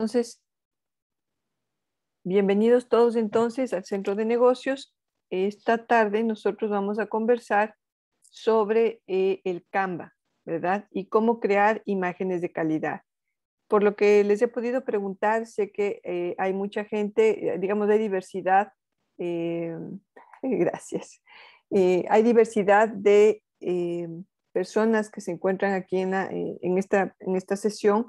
Entonces, bienvenidos todos entonces al Centro de Negocios. Esta tarde nosotros vamos a conversar sobre eh, el Canva, ¿verdad? Y cómo crear imágenes de calidad. Por lo que les he podido preguntar, sé que eh, hay mucha gente, eh, digamos, de diversidad, gracias, hay diversidad de personas que se encuentran aquí en, en, esta, en esta sesión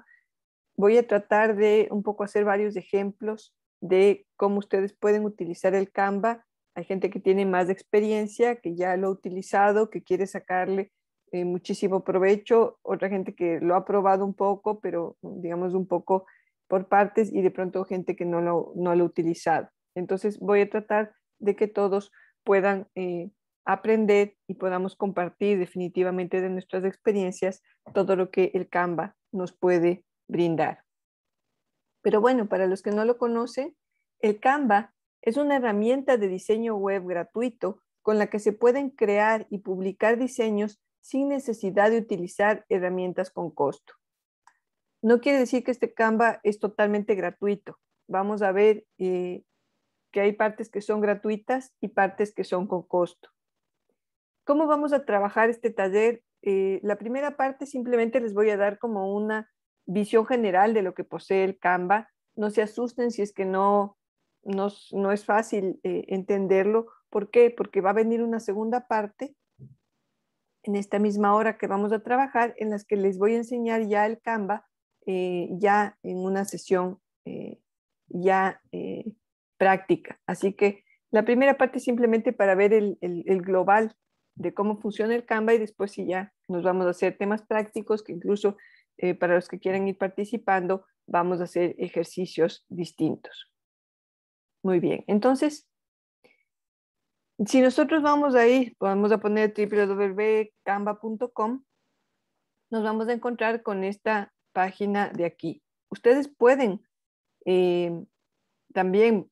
voy a tratar de un poco hacer varios ejemplos de cómo ustedes pueden utilizar el Canva. Hay gente que tiene más experiencia, que ya lo ha utilizado, que quiere sacarle eh, muchísimo provecho, otra gente que lo ha probado un poco, pero digamos un poco por partes y de pronto gente que no lo, no ha utilizado. Entonces voy a tratar de que todos puedan eh, aprender y podamos compartir definitivamente de nuestras experiencias todo lo que el Canva nos puede brindar. Pero bueno, para los que no lo conocen, el Canva es una herramienta de diseño web gratuito con la que se pueden crear y publicar diseños sin necesidad de utilizar herramientas con costo. No quiere decir que este Canva es totalmente gratuito. Vamos a ver eh, que hay partes que son gratuitas y partes que son con costo. ¿Cómo vamos a trabajar este taller? Eh, la primera parte simplemente les voy a dar como una visión general de lo que posee el Canva. No se asusten si es que no, no, es fácil eh, entenderlo. ¿Por qué? Porque va a venir una segunda parte en esta misma hora que vamos a trabajar, en las que les voy a enseñar ya el Canva, eh, ya en una sesión eh, ya práctica. Así que la primera parte es simplemente para ver el, el global de cómo funciona el Canva y después si ya nos vamos a hacer temas prácticos que incluso eh, para los que quieran ir participando, vamos a hacer ejercicios distintos. Muy bien, entonces, si nosotros vamos ahí, vamos a poner www.canva.com, nos vamos a encontrar con esta página de aquí. Ustedes pueden eh, también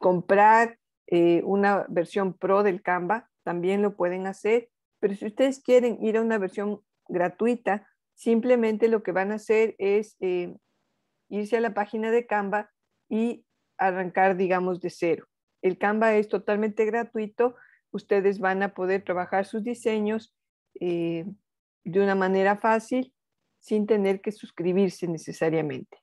comprar eh, una versión pro del Canva, también lo pueden hacer, pero si ustedes quieren ir a una versión gratuita, Simplemente lo que van a hacer es eh, irse a la página de Canva y arrancar, digamos, de cero. El Canva es totalmente gratuito. Ustedes van a poder trabajar sus diseños eh, de una manera fácil sin tener que suscribirse necesariamente.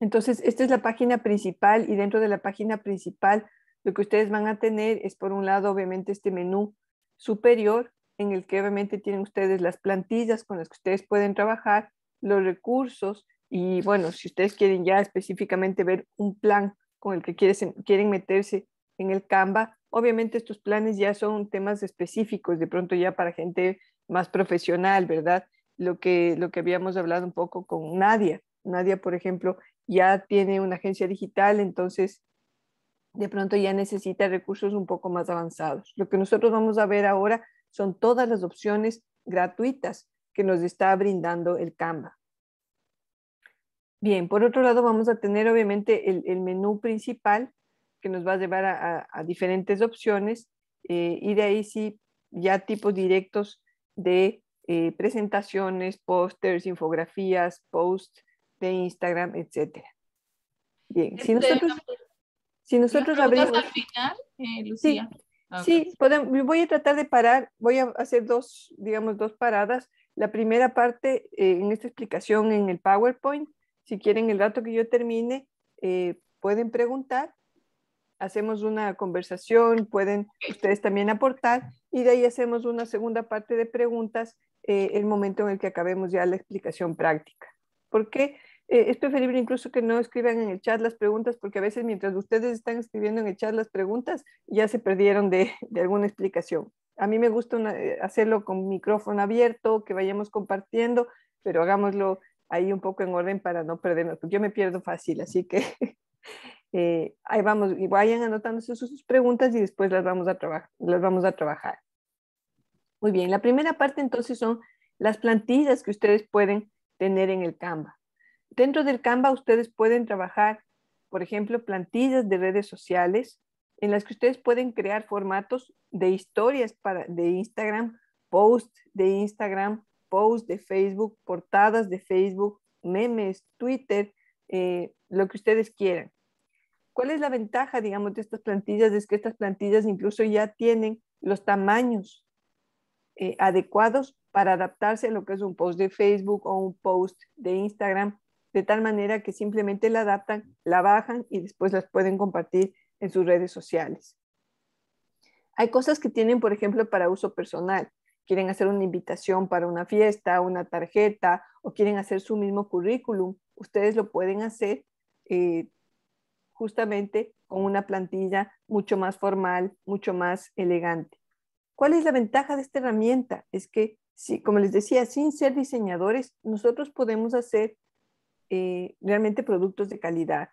Entonces, esta es la página principal y dentro de la página principal lo que ustedes van a tener es, por un lado, obviamente, este menú superior en el que obviamente tienen ustedes las plantillas con las que ustedes pueden trabajar, los recursos y bueno, si ustedes quieren ya específicamente ver un plan con el que quieren, meterse en el Canva, obviamente estos planes ya son temas específicos, de pronto ya para gente más profesional, ¿verdad? Lo que, lo que habíamos hablado un poco con Nadia. Nadia, por ejemplo, ya tiene una agencia digital, entonces de pronto ya necesita recursos un poco más avanzados. Lo que nosotros vamos a ver ahora son todas las opciones gratuitas que nos está brindando el Canva. Bien, por otro lado vamos a tener obviamente el, menú principal que nos va a llevar a, diferentes opciones eh, y de ahí sí ya tipos directos de eh, presentaciones, pósters, infografías, posts de Instagram, etc. Bien, si este, nosotros, si nosotros abrimos... Al final, eh, Ah, sí, voy a tratar de parar, voy a hacer dos, digamos, dos paradas. La primera parte eh, en esta explicación en el PowerPoint, si quieren el rato que yo termine, eh, pueden preguntar, hacemos una conversación, pueden ustedes también aportar y de ahí hacemos una segunda parte de preguntas eh, el momento en el que acabemos ya la explicación práctica. ¿Por qué? Eh, es preferible incluso que no escriban en el chat las preguntas porque a veces mientras ustedes están escribiendo en el chat las preguntas ya se perdieron de, alguna explicación. A mí me gusta eh, hacerlo con micrófono abierto, que vayamos compartiendo, pero hagámoslo ahí un poco en orden para no perdernos, porque yo me pierdo fácil, así que eh, ahí vamos, y vayan anotándose sus preguntas y después las vamos, a las vamos a trabajar. Muy bien, la primera parte entonces son las plantillas que ustedes pueden tener en el Canva. Dentro del Canva ustedes pueden trabajar, por ejemplo, plantillas de redes sociales en las que ustedes pueden crear formatos de historias para, de Instagram, post de Instagram, post de Facebook, portadas de Facebook, memes, Twitter, eh, lo que ustedes quieran. ¿Cuál es la ventaja, digamos, de estas plantillas? Es que estas plantillas incluso ya tienen los tamaños eh, adecuados para adaptarse a lo que es un post de Facebook o un post de Instagram de tal manera que simplemente la adaptan, la bajan y después las pueden compartir en sus redes sociales. Hay cosas que tienen, por ejemplo, para uso personal. Quieren hacer una invitación para una fiesta, una tarjeta o quieren hacer su mismo currículum. Ustedes lo pueden hacer eh, justamente con una plantilla mucho más formal, mucho más elegante. ¿Cuál es la ventaja de esta herramienta? Es que, como les decía, sin ser diseñadores, nosotros podemos hacer eh, realmente productos de calidad.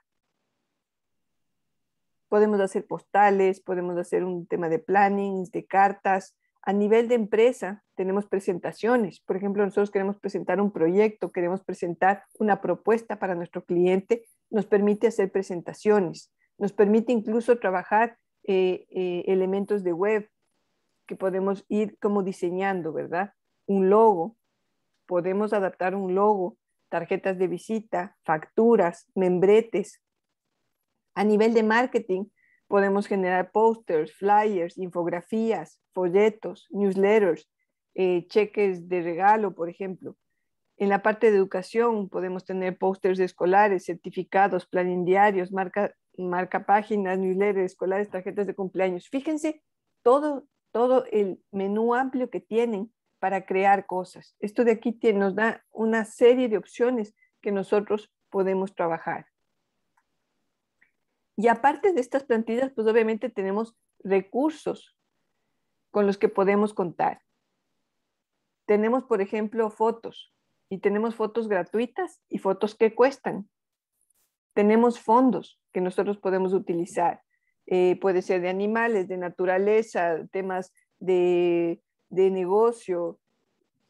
Podemos hacer postales, podemos hacer un tema de plannings, de cartas. A nivel de empresa tenemos presentaciones. Por ejemplo, nosotros queremos presentar un proyecto, queremos presentar una propuesta para nuestro cliente. Nos permite hacer presentaciones, nos permite incluso trabajar eh, eh, elementos de web que podemos ir como diseñando, ¿verdad? Un logo, podemos adaptar un logo tarjetas de visita, facturas, membretes. A nivel de marketing, podemos generar pósters, flyers, infografías, folletos, newsletters, eh, cheques de regalo, por ejemplo. En la parte de educación podemos tener pósters escolares, certificados, planning diarios, marca, marca páginas, newsletters escolares, tarjetas de cumpleaños. Fíjense todo, todo el menú amplio que tienen para crear cosas. Esto de aquí nos da una serie de opciones que nosotros podemos trabajar. Y aparte de estas plantillas, pues obviamente tenemos recursos con los que podemos contar. Tenemos, por ejemplo, fotos y tenemos fotos gratuitas y fotos que cuestan. Tenemos fondos que nosotros podemos utilizar. Eh, puede ser de animales, de naturaleza, temas de de negocio.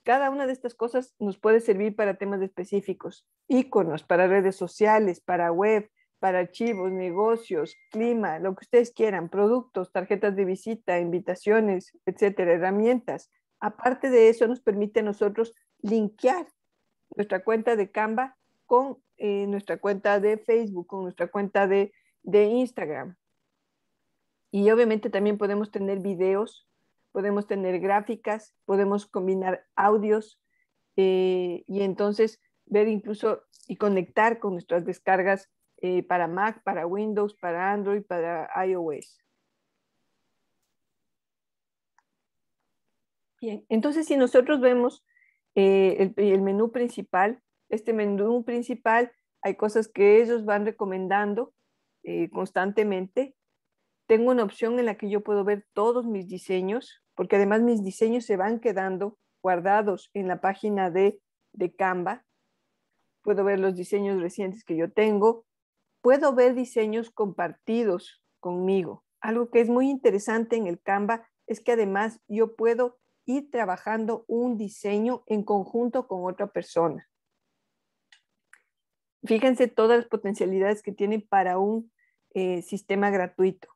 Cada una de estas cosas nos puede servir para temas específicos, iconos, para redes sociales, para web, para archivos, negocios, clima, lo que ustedes quieran, productos, tarjetas de visita, invitaciones, etcétera, herramientas. Aparte de eso, nos permite a nosotros linkear nuestra cuenta de Canva con eh, nuestra cuenta de Facebook, con nuestra cuenta de, de Instagram. Y obviamente también podemos tener videos podemos tener gráficas, podemos combinar audios eh, y entonces ver incluso y conectar con nuestras descargas eh, para Mac, para Windows, para Android, para iOS. Bien, entonces si nosotros vemos eh, el, el, menú principal, este menú principal, hay cosas que ellos van recomendando constantemente. Tengo una opción en la que yo puedo ver todos mis diseños porque además mis diseños se van quedando guardados en la página de, de Canva. Puedo ver los diseños recientes que yo tengo. Puedo ver diseños compartidos conmigo. Algo que es muy interesante en el Canva es que además yo puedo ir trabajando un diseño en conjunto con otra persona. Fíjense todas las potencialidades que tiene para un eh, sistema gratuito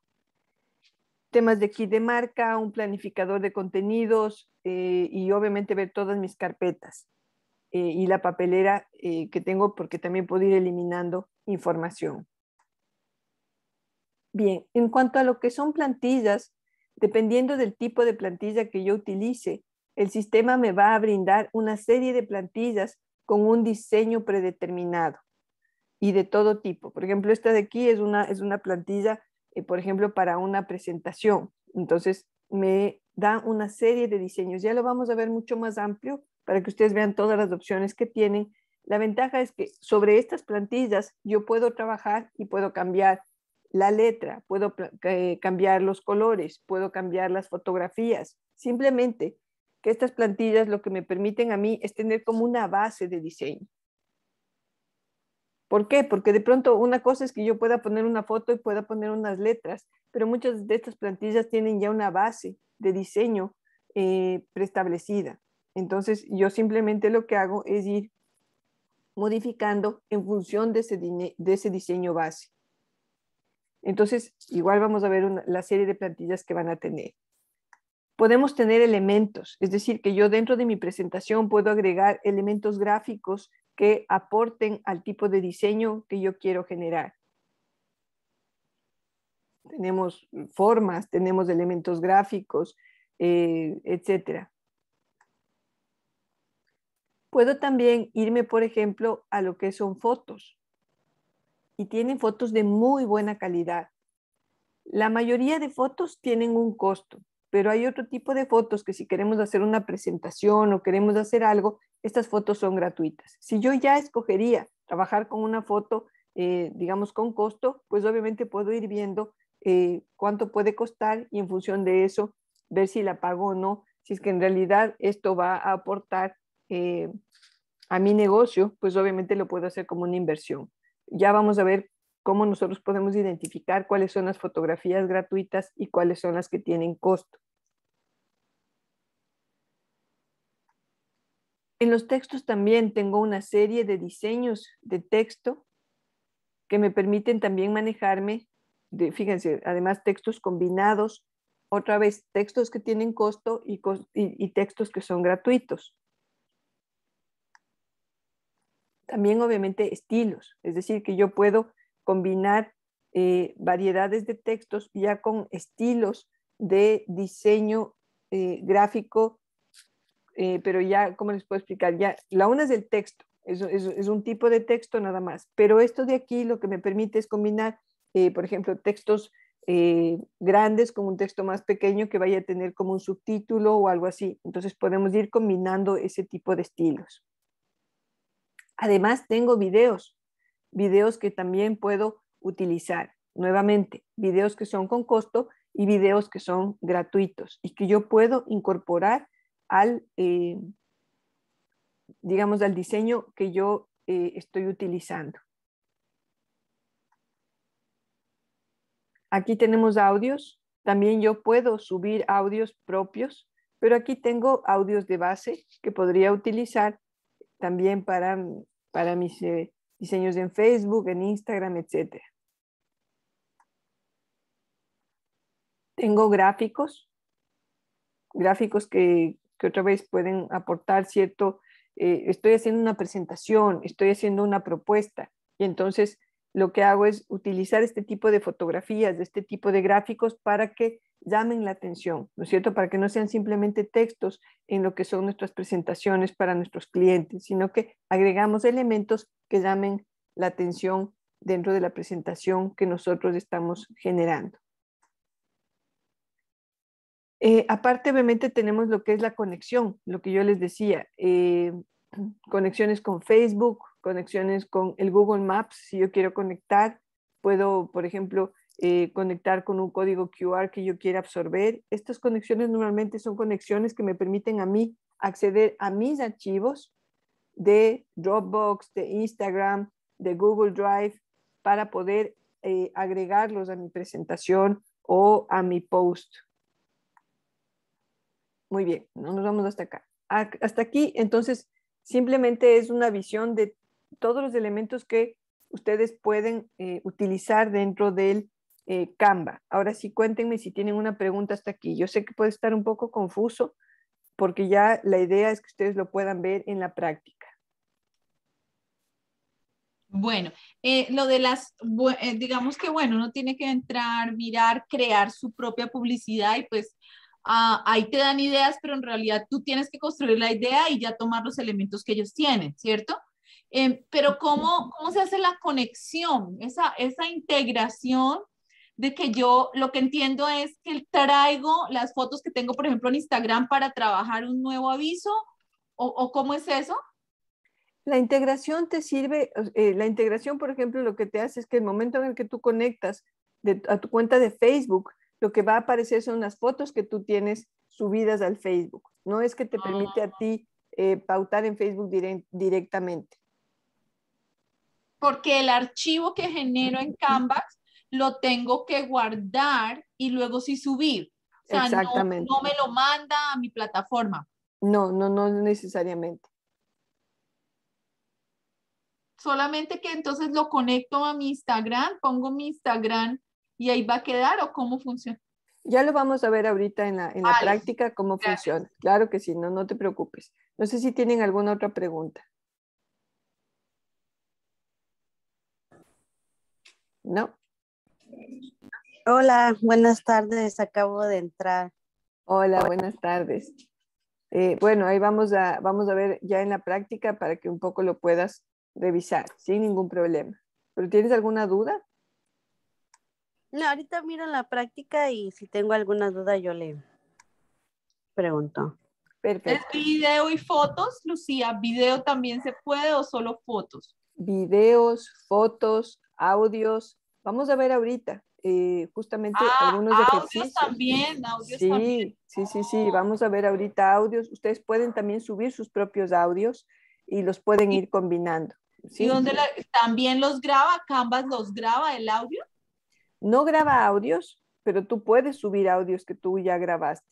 temas de kit de marca, un planificador de contenidos eh, y obviamente ver todas mis carpetas eh, y la papelera eh, que tengo porque también puedo ir eliminando información. Bien, en cuanto a lo que son plantillas, dependiendo del tipo de plantilla que yo utilice, el sistema me va a brindar una serie de plantillas con un diseño predeterminado y de todo tipo. Por ejemplo, esta de aquí es una, es una plantilla eh, por ejemplo, para una presentación. Entonces, me da una serie de diseños. Ya lo vamos a ver mucho más amplio para que ustedes vean todas las opciones que tienen. La ventaja es que sobre estas plantillas yo puedo trabajar y puedo cambiar la letra, puedo eh, cambiar los colores, puedo cambiar las fotografías. Simplemente que estas plantillas lo que me permiten a mí es tener como una base de diseño. ¿Por qué? Porque de pronto una cosa es que yo pueda poner una foto y pueda poner unas letras, pero muchas de estas plantillas tienen ya una base de diseño eh, preestablecida. Entonces yo simplemente lo que hago es ir modificando en función de ese, diseño base. Entonces, igual vamos a ver la serie de plantillas que van a tener. Podemos tener elementos, es decir, que yo dentro de mi presentación puedo agregar elementos gráficos que aporten al tipo de diseño que yo quiero generar. Tenemos formas, tenemos elementos gráficos, eh, ...etcétera. etc. Puedo también irme, por ejemplo, a lo que son fotos. Y tienen fotos de muy buena calidad. La mayoría de fotos tienen un costo, pero hay otro tipo de fotos que si queremos hacer una presentación o queremos hacer algo, estas fotos son gratuitas. Si yo ya escogería trabajar con una foto, eh, digamos, con costo, pues obviamente puedo ir viendo eh, cuánto puede costar y en función de eso ver si la pago o no, si es que en realidad esto va a aportar eh, a mi negocio, pues obviamente lo puedo hacer como una inversión. Ya vamos a ver cómo nosotros podemos identificar cuáles son las fotografías gratuitas y cuáles son las que tienen costo. En los textos también tengo una serie de diseños de texto que me permiten también manejarme, de, fíjense, además textos combinados, otra vez textos que tienen costo y, textos que son gratuitos. También obviamente estilos, es decir, que yo puedo combinar eh, variedades de textos ya con estilos de diseño eh, gráfico eh, pero ya, ¿cómo les puedo explicar? Ya, la una es el texto, es, un tipo de texto nada más, pero esto de aquí lo que me permite es combinar, eh, por ejemplo, textos eh, grandes con un texto más pequeño que vaya a tener como un subtítulo o algo así. Entonces podemos ir combinando ese tipo de estilos. Además, tengo videos, videos que también puedo utilizar. Nuevamente, videos que son con costo y videos que son gratuitos y que yo puedo incorporar al, eh, digamos, al diseño que yo eh, estoy utilizando. Aquí tenemos audios. También yo puedo subir audios propios, pero aquí tengo audios de base que podría utilizar también para, para mis eh, diseños en Facebook, en Instagram, etc. Tengo gráficos, gráficos que, que otra vez pueden aportar cierto, eh, estoy haciendo una presentación, estoy haciendo una propuesta y entonces lo que hago es utilizar este tipo de fotografías, de este tipo de gráficos para que llamen la atención, ¿no es cierto? Para que no sean simplemente textos en lo que son nuestras presentaciones para nuestros clientes, sino que agregamos elementos que llamen la atención dentro de la presentación que nosotros estamos generando. Eh, aparte, obviamente, tenemos lo que es la conexión, lo que yo les decía, eh, conexiones con Facebook, conexiones con el Google Maps, si yo quiero conectar, puedo, por ejemplo, eh, conectar con un código QR que yo quiera absorber. Estas conexiones normalmente son conexiones que me permiten a mí acceder a mis archivos de Dropbox, de Instagram, de Google Drive, para poder agregarlos a mi presentación o a mi post muy bien, nos vamos hasta acá. Hasta aquí, entonces, simplemente es una visión de todos los elementos que ustedes pueden eh, utilizar dentro del eh, Canva. Ahora sí, cuéntenme si tienen una pregunta hasta aquí. Yo sé que puede estar un poco confuso porque ya la idea es que ustedes lo puedan ver en la práctica. Bueno, eh, lo de las, digamos que bueno, uno tiene que entrar, mirar, crear su propia publicidad y pues Ah, ahí te dan ideas, pero en realidad tú tienes que construir la idea y ya tomar los elementos que ellos tienen, ¿cierto? Em, pero ¿cómo, ¿cómo se hace la conexión, esa, esa integración de que yo lo que entiendo es que traigo las fotos que tengo, por ejemplo, en Instagram para trabajar un nuevo aviso? ¿O, cómo es eso? La integración te sirve, eh, la integración, por ejemplo, lo que te hace es que el momento en el que tú conectas a tu cuenta de Facebook, lo que va a aparecer son las fotos que tú tienes subidas al Facebook. No es que te permite a ah. ti eh, pautar en Facebook directamente. Porque el archivo que genero en Canvax lo tengo que guardar y luego sí subir. O sea, Exactamente. No, no me lo manda a mi plataforma. No, no, no necesariamente. Solamente que entonces lo conecto a mi Instagram, pongo mi Instagram y ahí va a quedar o cómo funciona. Ya lo vamos a ver ahorita en la, en la práctica cómo funciona. Claro que sí, no, no te preocupes. No sé si tienen alguna otra pregunta. ¿No? Hola, buenas tardes, acabo de entrar. Hola, buenas tardes. Eh, bueno, ahí vamos a, vamos a ver ya en la práctica para que un poco lo puedas revisar sin ningún problema. ¿Pero tienes alguna duda? No, ahorita miro la práctica y si tengo alguna duda yo le pregunto. Perfecto. ¿Es video y fotos, Lucía? ¿Video también se puede o solo fotos? Videos, fotos, audios. Vamos a ver ahorita. Eh, justamente ah, algunos audios también, audios también. Sí, sí, sí, vamos a ver ahorita audios. Ustedes pueden también subir sus propios audios y los pueden ir combinando. ¿Y dónde también los graba? ¿Canvas los graba el audio? no graba audios, pero tú puedes subir audios que tú ya grabaste.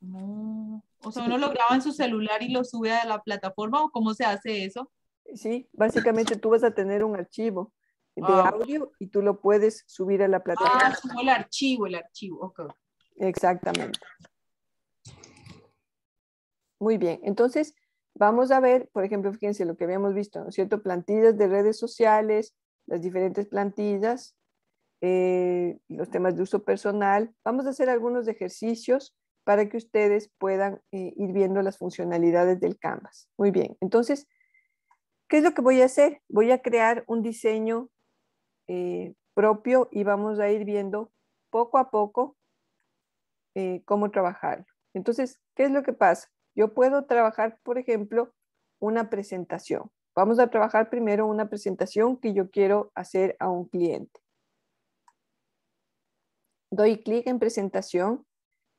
No. O sea, uno lo graba en su celular y lo sube a la plataforma o cómo se hace eso? Sí, básicamente tú vas a tener un archivo de ah. audio y tú lo puedes subir a la ah, plataforma. Ah, el archivo, el archivo, Okay. Exactamente. Muy bien, entonces vamos a ver, por ejemplo, fíjense lo que habíamos visto, ¿no es cierto? Plantillas de redes sociales, las diferentes plantillas, eh, los temas de uso personal. Vamos a hacer algunos ejercicios para que ustedes puedan eh, ir viendo las funcionalidades del Canvas. Muy bien, entonces, ¿qué es lo que voy a hacer? Voy a crear un diseño eh, propio y vamos a ir viendo poco a poco cómo trabajarlo. Entonces, ¿qué es lo que pasa? Yo puedo trabajar, por ejemplo, una presentación. Vamos a trabajar primero una presentación que yo quiero hacer a un cliente. Doy clic en presentación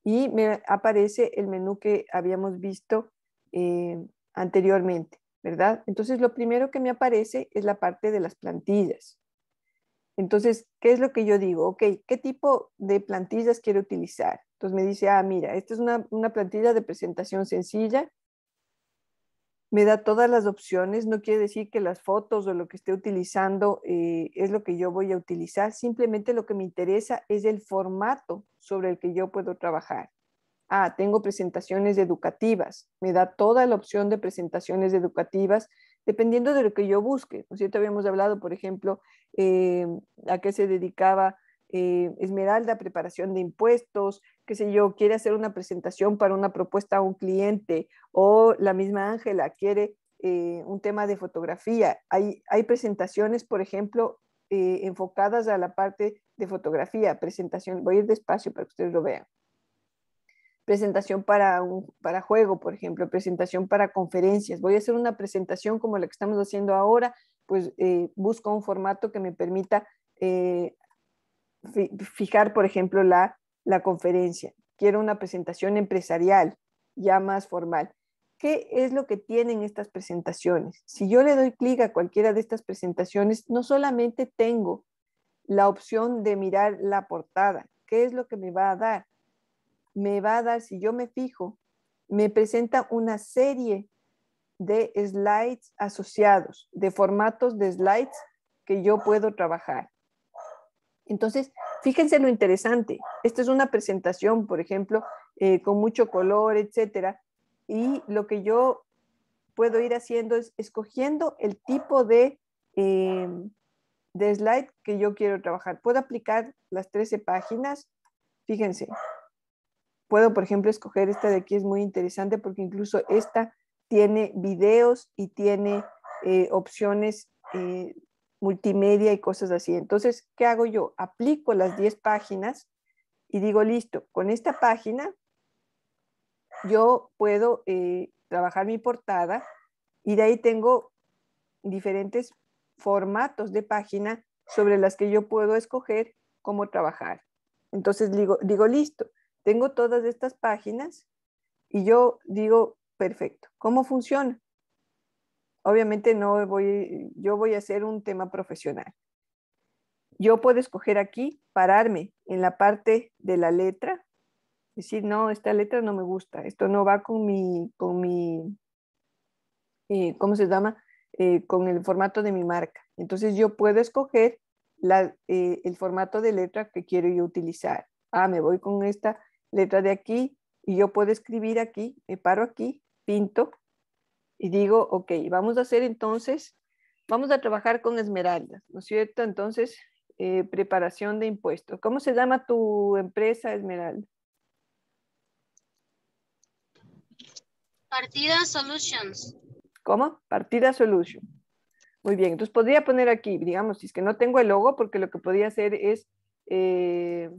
y me aparece el menú que habíamos visto eh, anteriormente, ¿verdad? Entonces lo primero que me aparece es la parte de las plantillas. Entonces, ¿qué es lo que yo digo? Ok, ¿qué tipo de plantillas quiero utilizar? Entonces me dice, ah, mira, esta es una, una plantilla de presentación sencilla me da todas las opciones, no quiere decir que las fotos o lo que esté utilizando eh, es lo que yo voy a utilizar, simplemente lo que me interesa es el formato sobre el que yo puedo trabajar. Ah, tengo presentaciones educativas, me da toda la opción de presentaciones educativas, dependiendo de lo que yo busque. ¿no es cierto? Habíamos hablado, por ejemplo, eh, a qué se dedicaba eh, esmeralda, preparación de impuestos, qué sé yo, quiere hacer una presentación para una propuesta a un cliente, o la misma Ángela quiere eh, un tema de fotografía. Hay, presentaciones, por ejemplo, eh, enfocadas a la parte de fotografía, presentación, voy a ir despacio para que ustedes lo vean. Presentación para, un, para juego, por ejemplo, presentación para conferencias. Voy a hacer una presentación como la que estamos haciendo ahora, pues busco un formato que me permita eh, fijar, por ejemplo, la, la conferencia. Quiero una presentación empresarial, ya más formal. ¿Qué es lo que tienen estas presentaciones? Si yo le doy clic a cualquiera de estas presentaciones, no solamente tengo la opción de mirar la portada, ¿qué es lo que me va a dar? Me va a dar, si yo me fijo, me presenta una serie de slides asociados, de formatos de slides que yo puedo trabajar. Entonces, fíjense lo interesante. Esta es una presentación, por ejemplo, eh, con mucho color, etcétera. Y lo que yo puedo ir haciendo es escogiendo el tipo de, eh, de slide que yo quiero trabajar. Puedo aplicar las 13 páginas. Fíjense, puedo, por ejemplo, escoger esta de aquí, es muy interesante porque incluso esta tiene videos y tiene eh, opciones multimedia y cosas así. Entonces, ¿qué hago yo? Aplico las 10 páginas y digo, listo, con esta página yo puedo eh, trabajar mi portada y de ahí tengo diferentes formatos de página sobre las que yo puedo escoger cómo trabajar. Entonces digo, digo, listo, tengo todas estas páginas y yo digo, perfecto, ¿cómo funciona? obviamente no voy, yo voy a hacer un tema profesional. Yo puedo escoger aquí pararme en la parte de la letra, decir, no, esta letra no me gusta, esto no va con mi, con mi, eh, ¿cómo se llama? Eh, con el formato de mi marca. Entonces yo puedo escoger eh, el formato de letra que quiero yo utilizar. Ah, me voy con esta letra de aquí y yo puedo escribir aquí, me paro aquí, pinto y digo, ok, vamos a hacer entonces, vamos a trabajar con esmeraldas, ¿no es cierto? Entonces, eh, preparación de impuestos. ¿Cómo se llama tu empresa, Esmeralda? Partida Solutions. ¿Cómo? Partida Solutions. Muy bien, entonces podría poner aquí, digamos, si es que no tengo el logo, porque lo que podría hacer es eh,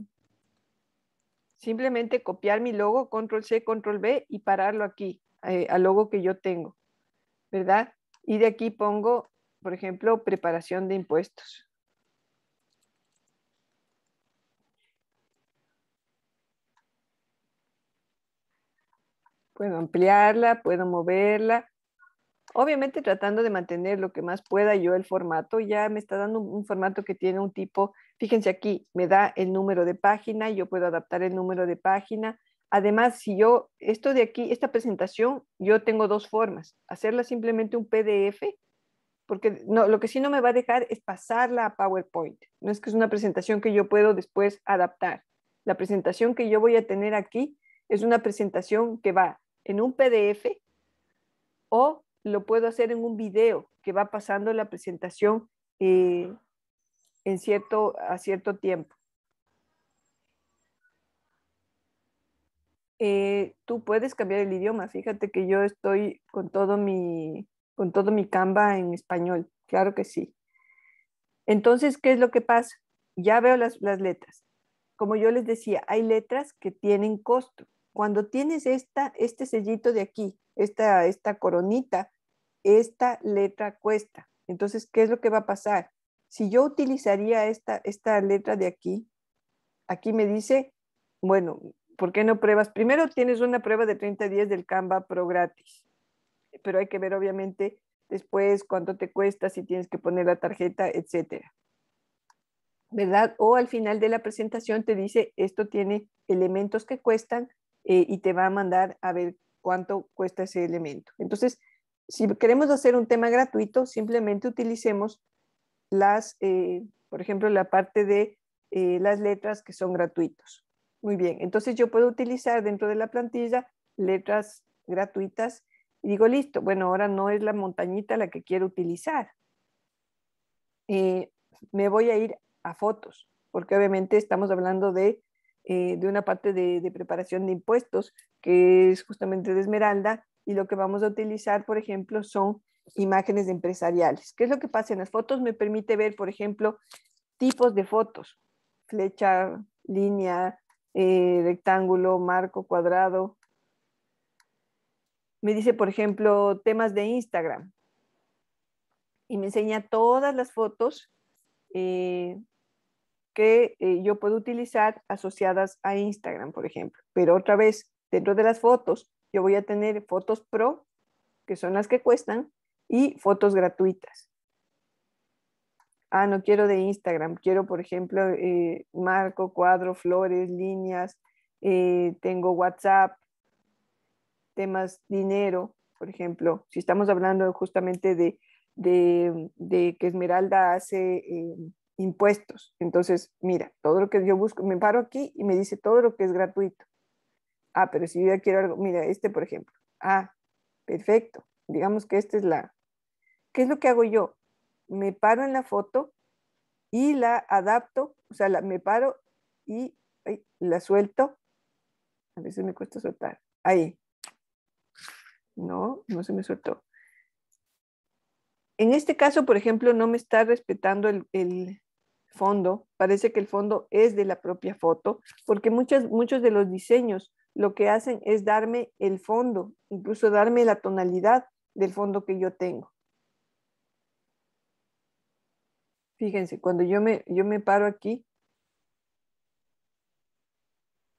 simplemente copiar mi logo, control C, control B y pararlo aquí, eh, al logo que yo tengo. ¿verdad? Y de aquí pongo, por ejemplo, preparación de impuestos. Puedo ampliarla, puedo moverla. Obviamente tratando de mantener lo que más pueda yo el formato. Ya me está dando un, formato que tiene un tipo, fíjense aquí, me da el número de página, yo puedo adaptar el número de página, Además, si yo, esto de aquí, esta presentación, yo tengo dos formas. Hacerla simplemente un PDF, porque lo que sí no me va a dejar es pasarla a PowerPoint. No es que es una presentación que yo puedo después adaptar. La presentación que yo voy a tener aquí es una presentación que va en un PDF o lo puedo hacer en un video que va pasando la presentación eh, en cierto, a cierto tiempo. Eh, tú puedes cambiar el idioma. Fíjate que yo estoy con todo mi, con todo mi Canva en español. Claro que sí. Entonces, ¿qué es lo que pasa? Ya veo las, letras. Como yo les decía, hay letras que tienen costo. Cuando tienes esta, este sellito de aquí, esta, esta coronita, esta letra cuesta. Entonces, ¿qué es lo que va a pasar? Si yo utilizaría esta, esta letra de aquí, aquí me dice, bueno, ¿por qué no pruebas? Primero tienes una prueba de 30 días del Canva Pro gratis, pero hay que ver obviamente después cuánto te cuesta, si tienes que poner la tarjeta, etcétera. ¿Verdad? O al final de la presentación te dice, esto tiene elementos que cuestan eh, y te va a mandar a ver cuánto cuesta ese elemento. Entonces, si queremos hacer un tema gratuito, simplemente utilicemos las, eh, por ejemplo, la parte de eh, las letras que son gratuitos. Muy bien, entonces yo puedo utilizar dentro de la plantilla letras gratuitas y digo, listo, bueno, ahora no es la montañita la que quiero utilizar. Eh, me voy a ir a fotos, porque obviamente estamos hablando de, eh, de una parte de, de preparación de impuestos, que es justamente de Esmeralda, y lo que vamos a utilizar, por ejemplo, son imágenes empresariales. ¿Qué es lo que pasa en las fotos? Me permite ver, por ejemplo, tipos de fotos, flecha, línea, eh, rectángulo, marco, cuadrado. Me dice, por ejemplo, temas de Instagram. Y me enseña todas las fotos eh, que eh, yo puedo utilizar asociadas a Instagram, por ejemplo. Pero otra vez, dentro de las fotos, yo voy a tener fotos pro, que son las que cuestan, y fotos gratuitas ah, no quiero de Instagram, quiero, por ejemplo, eh, marco, cuadro, flores, líneas, eh, tengo WhatsApp, temas, dinero, por ejemplo, si estamos hablando justamente de, que Esmeralda hace eh, impuestos, entonces, mira, todo lo que yo busco, me paro aquí y me dice todo lo que es gratuito. Ah, pero si yo ya quiero algo, mira, este, por ejemplo. Ah, perfecto. Digamos que esta es la... ¿Qué es lo que hago yo? me paro en la foto y la adapto, o sea, me paro y la suelto. A veces me cuesta soltar. Ahí. No, no se me sueltó. En este caso, por ejemplo, no me está respetando el, fondo. Parece que el fondo es de la propia foto, porque muchos muchos de los diseños lo que hacen es darme el fondo, incluso darme la tonalidad del fondo que yo tengo. Fíjense, cuando yo me, yo me paro aquí,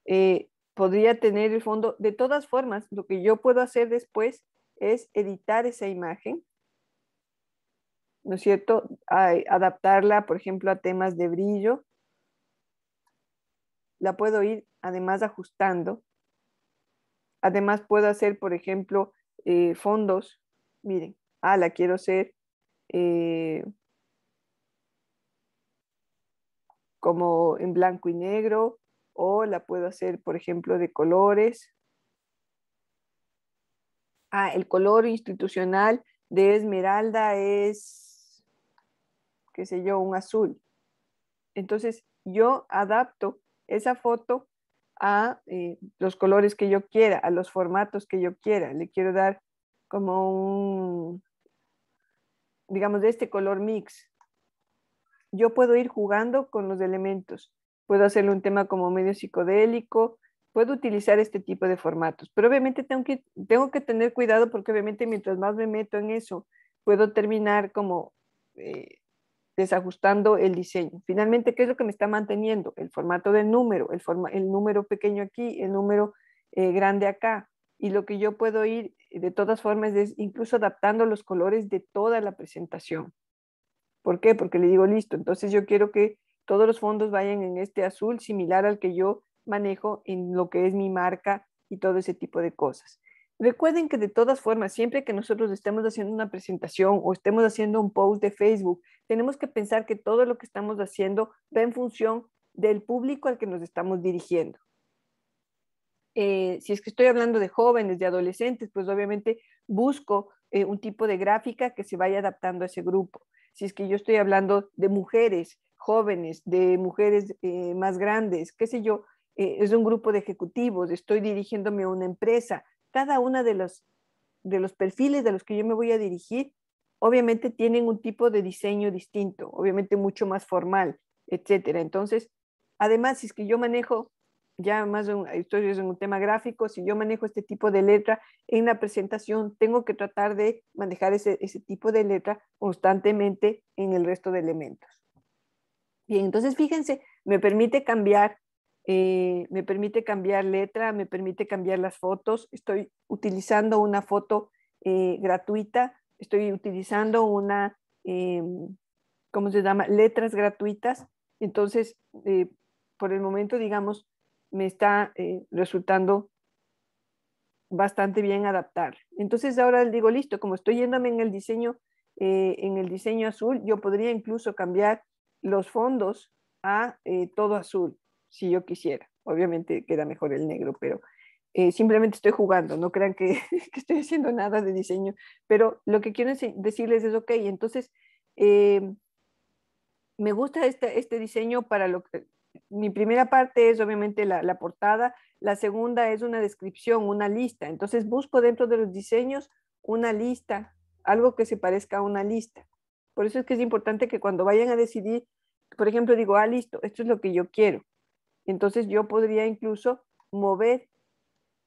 eh, podría tener el fondo. De todas formas, lo que yo puedo hacer después es editar esa imagen, ¿no es cierto? adaptarla, por ejemplo, a temas de brillo. La puedo ir además ajustando. Además puedo hacer, por ejemplo, eh, fondos. Miren, ah, la quiero hacer... Eh, como en blanco y negro, o la puedo hacer, por ejemplo, de colores. Ah, el color institucional de esmeralda es, qué sé yo, un azul. Entonces, yo adapto esa foto a eh, los colores que yo quiera, a los formatos que yo quiera. Le quiero dar como un, digamos, de este color mix yo puedo ir jugando con los elementos, puedo hacerle un tema como medio psicodélico, puedo utilizar este tipo de formatos, pero obviamente tengo que, tener cuidado porque obviamente mientras más me meto en eso, puedo terminar como eh, desajustando el diseño. Finalmente, ¿qué es lo que me está manteniendo? El formato del número, el, número pequeño aquí, el número eh, grande acá. Y lo que yo puedo ir de todas formas es incluso adaptando los colores de toda la presentación. ¿Por qué? Porque le digo, listo, entonces yo quiero que todos los fondos vayan en este azul similar al que yo manejo en lo que es mi marca y todo ese tipo de cosas. Recuerden que de todas formas, siempre que nosotros estemos haciendo una presentación o estemos haciendo un post de Facebook, tenemos que pensar que todo lo que estamos haciendo va en función del público al que nos estamos dirigiendo. Eh, si es que estoy hablando de jóvenes, de adolescentes, pues obviamente busco eh, un tipo de gráfica que se vaya adaptando a ese grupo si es que yo estoy hablando de mujeres jóvenes, de mujeres eh, más grandes, qué sé yo, eh, es un grupo de ejecutivos, estoy dirigiéndome a una empresa, cada uno de los, de los perfiles de los que yo me voy a dirigir, obviamente tienen un tipo de diseño distinto, obviamente mucho más formal, etcétera. Entonces, además, si es que yo manejo ya más un, esto en un tema gráfico, si yo manejo este tipo de letra en la presentación, tengo que tratar de manejar ese, ese tipo de letra constantemente en el resto de elementos. Bien, entonces fíjense, me permite cambiar, eh, me permite cambiar letra, me permite cambiar las fotos, estoy utilizando una foto eh, gratuita, estoy utilizando una, eh, ¿cómo se llama? Letras gratuitas, entonces, por el momento, digamos, me está eh, resultando bastante bien adaptar. Entonces ahora digo, listo, como estoy yéndome en el diseño, eh, en el diseño azul, yo podría incluso cambiar los fondos a eh, todo azul, si yo quisiera. Obviamente queda mejor el negro, pero simplemente estoy jugando, no crean que, estoy haciendo nada de diseño, pero lo que quiero decirles es, ok, entonces, me gusta este, este diseño para lo que, mi primera parte es obviamente la, portada, la segunda es una descripción, una lista. Entonces busco dentro de los diseños una lista, algo que se parezca a una lista. Por eso es que es importante que cuando vayan a decidir, por ejemplo, digo, ah, listo, esto es lo que yo quiero. Entonces yo podría incluso mover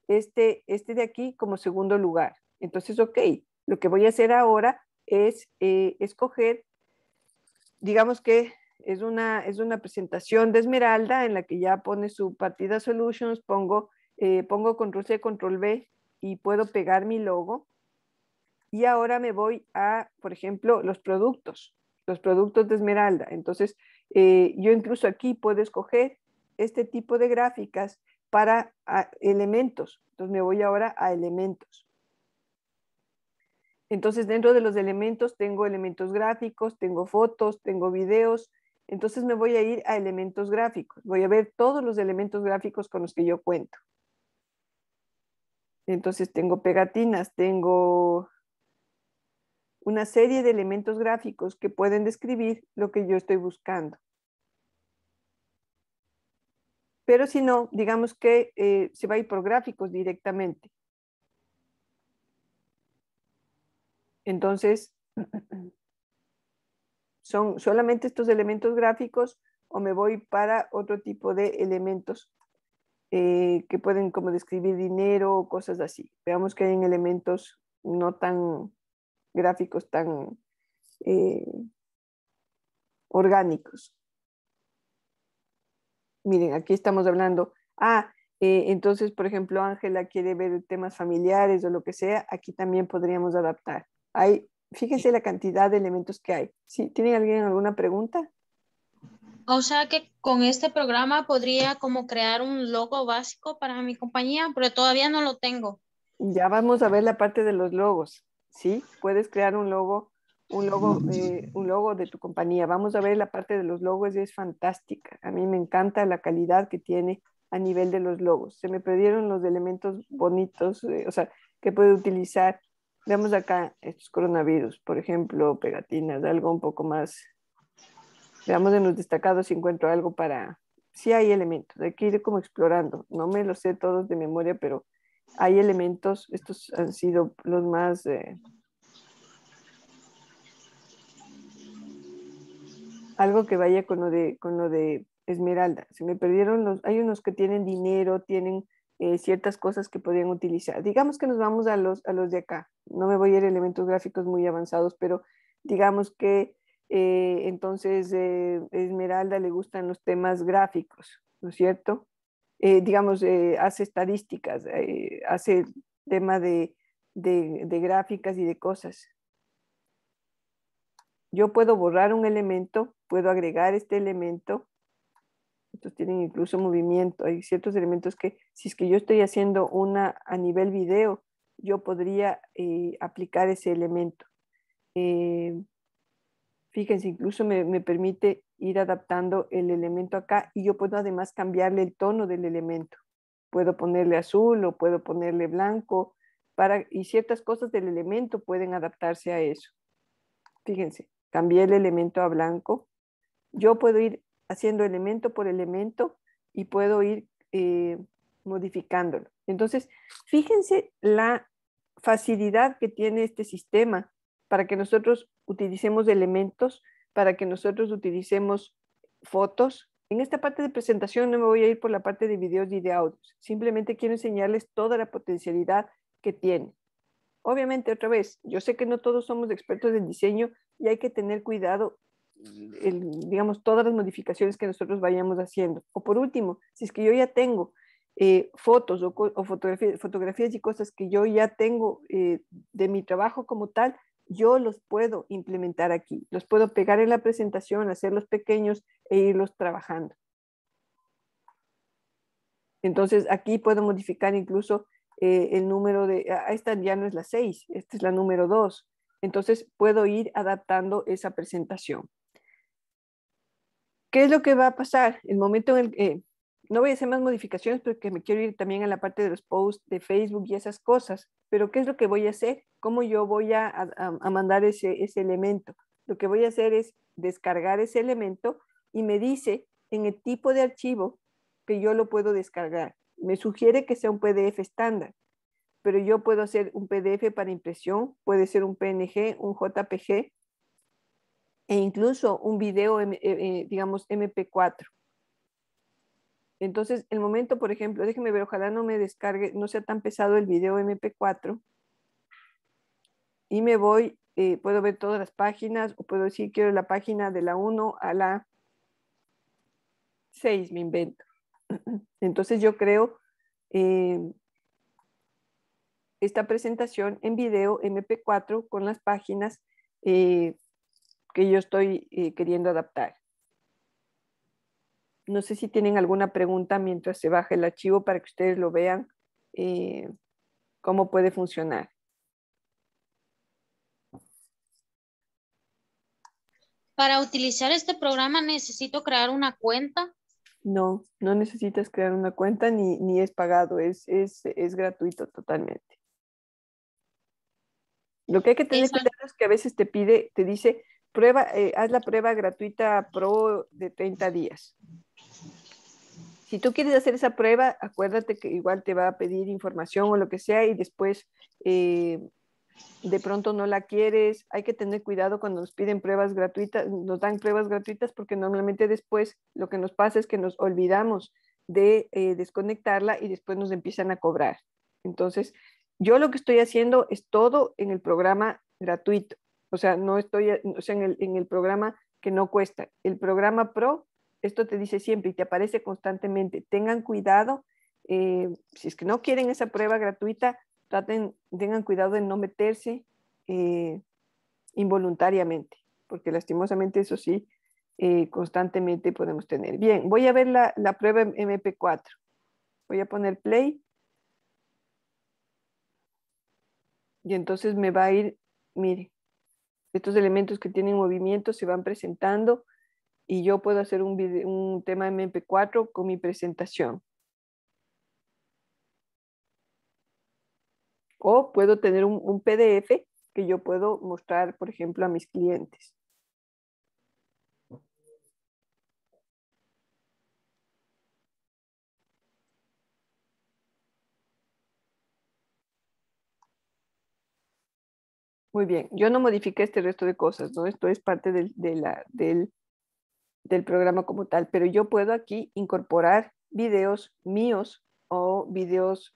este, este de aquí como segundo lugar. Entonces, ok, lo que voy a hacer ahora es eh, escoger, digamos que es una, es una presentación de Esmeralda en la que ya pone su partida solutions, pongo, eh, pongo control C, control B y puedo pegar mi logo. Y ahora me voy a, por ejemplo, los productos, los productos de Esmeralda. Entonces, eh, yo incluso aquí puedo escoger este tipo de gráficas para ah, elementos. Entonces, me voy ahora a elementos. Entonces, dentro de los elementos tengo elementos gráficos, tengo fotos, tengo videos, entonces me voy a ir a elementos gráficos. Voy a ver todos los elementos gráficos con los que yo cuento. Entonces tengo pegatinas, tengo una serie de elementos gráficos que pueden describir lo que yo estoy buscando. Pero si no, digamos que eh, se va a ir por gráficos directamente. Entonces, ¿Son solamente estos elementos gráficos o me voy para otro tipo de elementos eh, que pueden como describir dinero o cosas así? Veamos que hay elementos no tan gráficos, tan eh, orgánicos. Miren, aquí estamos hablando, ah, eh, entonces, por ejemplo, Ángela quiere ver temas familiares o lo que sea, aquí también podríamos adaptar. Hay fíjense la cantidad de elementos que hay. ¿Sí? ¿Tiene alguien alguna pregunta? O sea que con este programa podría como crear un logo básico para mi compañía, pero todavía no lo tengo. Ya vamos a ver la parte de los logos, ¿sí? Puedes crear un logo, un logo, pues, eh, un logo de tu compañía. Vamos a ver la parte de los logos es fantástica. A mí me encanta la calidad que tiene a nivel de los logos. Se me perdieron los elementos bonitos, eh, o sea, que puede utilizar Veamos acá estos coronavirus, por ejemplo, pegatinas, algo un poco más. Veamos en los destacados si encuentro algo para. Sí hay elementos, hay que ir como explorando. No me los sé todos de memoria, pero hay elementos, estos han sido los más... Eh, algo que vaya con lo de, con lo de Esmeralda. Se me perdieron los, hay unos que tienen dinero, tienen eh, ciertas cosas que podrían utilizar. Digamos que nos vamos a los, a los de acá. No me voy a ir a elementos gráficos muy avanzados, pero digamos que eh, entonces eh, Esmeralda le gustan los temas gráficos, ¿no es cierto? digamos, hace estadísticas, hace tema de, de gráficas y de cosas. Yo puedo borrar un elemento, puedo agregar este elemento entonces tienen incluso movimiento, hay ciertos elementos que si es que yo estoy haciendo una a nivel video, yo podría eh, aplicar ese elemento. Eh, fíjense, incluso me, permite ir adaptando el elemento acá y yo puedo además cambiarle el tono del elemento. Puedo ponerle azul o puedo ponerle blanco para, y ciertas cosas del elemento pueden adaptarse a eso. Fíjense, cambié el elemento a blanco. Yo puedo ir haciendo elemento por elemento y puedo ir eh, modificándolo. Entonces, fíjense la facilidad que tiene este sistema para que nosotros utilicemos elementos, para que nosotros utilicemos fotos. En esta parte de presentación no me voy a ir por la parte de videos y de audios. Simplemente quiero enseñarles toda la potencialidad que tiene. Obviamente, otra vez, yo sé que no todos somos expertos en diseño y hay que tener cuidado digamos, todas las modificaciones que nosotros vayamos haciendo. O por último, si es que yo ya tengo eh, fotos o, fotografías y cosas que yo ya tengo eh, de mi trabajo como tal, yo los puedo implementar aquí, los puedo pegar en la presentación, hacerlos pequeños e irlos trabajando. Entonces aquí puedo modificar incluso eh, el número de, ah, esta ya no es la 6, esta es la número 2. Entonces puedo ir adaptando esa presentación. ¿Qué es lo que va a pasar? El momento en el que, no voy a hacer más modificaciones porque me quiero ir también a la parte de los posts de Facebook y esas cosas, pero ¿qué es lo que voy a hacer? ¿Cómo yo voy a, mandar ese, ese elemento? Lo que voy a hacer es descargar ese elemento y me dice en el tipo de archivo que yo lo puedo descargar. Me sugiere que sea un PDF estándar, pero yo puedo hacer un PDF para impresión, puede ser un PNG, un JPG, e incluso un video, eh, eh, digamos, MP4. Entonces, el momento, por ejemplo, déjeme ver, ojalá no me descargue, no sea tan pesado el video MP4. Y me voy, eh, puedo ver todas las páginas o puedo decir, quiero la página de la 1 a la 6, me invento. Entonces, yo creo esta presentación en video MP4 con las páginas que yo estoy eh, queriendo adaptar. No sé si tienen alguna pregunta mientras se baja el archivo para que ustedes lo vean, eh, cómo puede funcionar. Para utilizar este programa necesito crear una cuenta. No, no necesitas crear una cuenta ni, es pagado, es, gratuito totalmente. Lo que hay que tener cuidado es que a veces te pide, te dice, prueba, eh, haz la prueba gratuita pro de 30 días. Si tú quieres hacer esa prueba, acuérdate que igual te va a pedir información o lo que sea y después eh, de pronto no la quieres. Hay que tener cuidado cuando nos piden pruebas gratuitas, nos dan pruebas gratuitas porque normalmente después lo que nos pasa es que nos olvidamos de eh, desconectarla y después nos empiezan a cobrar. Entonces, yo lo que estoy haciendo es todo en el programa gratuito. O sea, no estoy eh, en, el, programa que no cuesta. El programa Pro, esto te dice siempre y te aparece constantemente. Tengan cuidado, eh, si es que no quieren esa prueba gratuita, traten, tengan cuidado de no meterse eh, involuntariamente, porque lastimosamente eso sí, constantemente podemos tener. Bien, voy a ver la, la prueba MP4. Voy a poner play. Y entonces me va a ir, mire, estos elementos que tienen movimiento se van presentando y yo puedo hacer un, un tema MP4 con mi presentación. O puedo tener un, un PDF que yo puedo mostrar, por ejemplo, a mis clientes. Muy bien, yo no modifiqué este resto de cosas, ¿no? Esto es parte del, del, programa como tal, pero yo puedo aquí incorporar videos míos o videos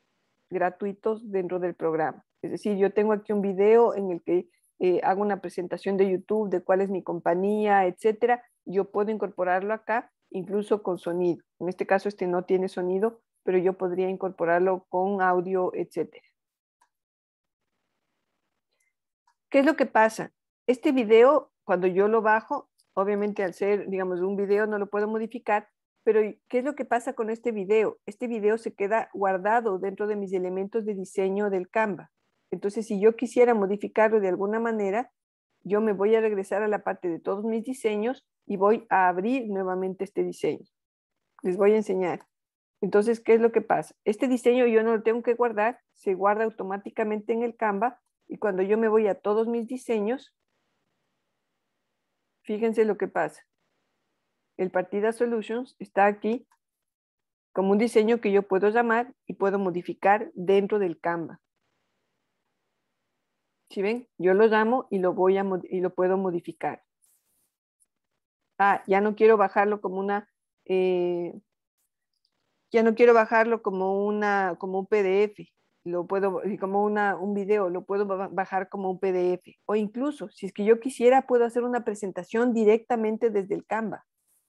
gratuitos dentro del programa. Es decir, yo tengo aquí un video en el que eh, hago una presentación de YouTube de cuál es mi compañía, etcétera. Yo puedo incorporarlo acá, incluso con sonido. En este caso, este no tiene sonido, pero yo podría incorporarlo con audio, etcétera. ¿Qué es lo que pasa? Este video, cuando yo lo bajo, obviamente al ser, digamos, un video no lo puedo modificar, pero ¿qué es lo que pasa con este video? Este video se queda guardado dentro de mis elementos de diseño del Canva. Entonces, si yo quisiera modificarlo de alguna manera, yo me voy a regresar a la parte de todos mis diseños y voy a abrir nuevamente este diseño. Les voy a enseñar. Entonces, ¿qué es lo que pasa? Este diseño yo no lo tengo que guardar, se guarda automáticamente en el Canva y cuando yo me voy a todos mis diseños, fíjense lo que pasa. El Partida Solutions está aquí como un diseño que yo puedo llamar y puedo modificar dentro del Canva. Si ven, yo lo llamo y lo, voy a, y lo puedo modificar. Ah, ya no quiero bajarlo como una... Eh, ya no quiero bajarlo como, una, como un PDF lo puedo, como un video, lo puedo bajar como un PDF. O incluso, si es que yo quisiera, puedo hacer una presentación directamente desde el Canva.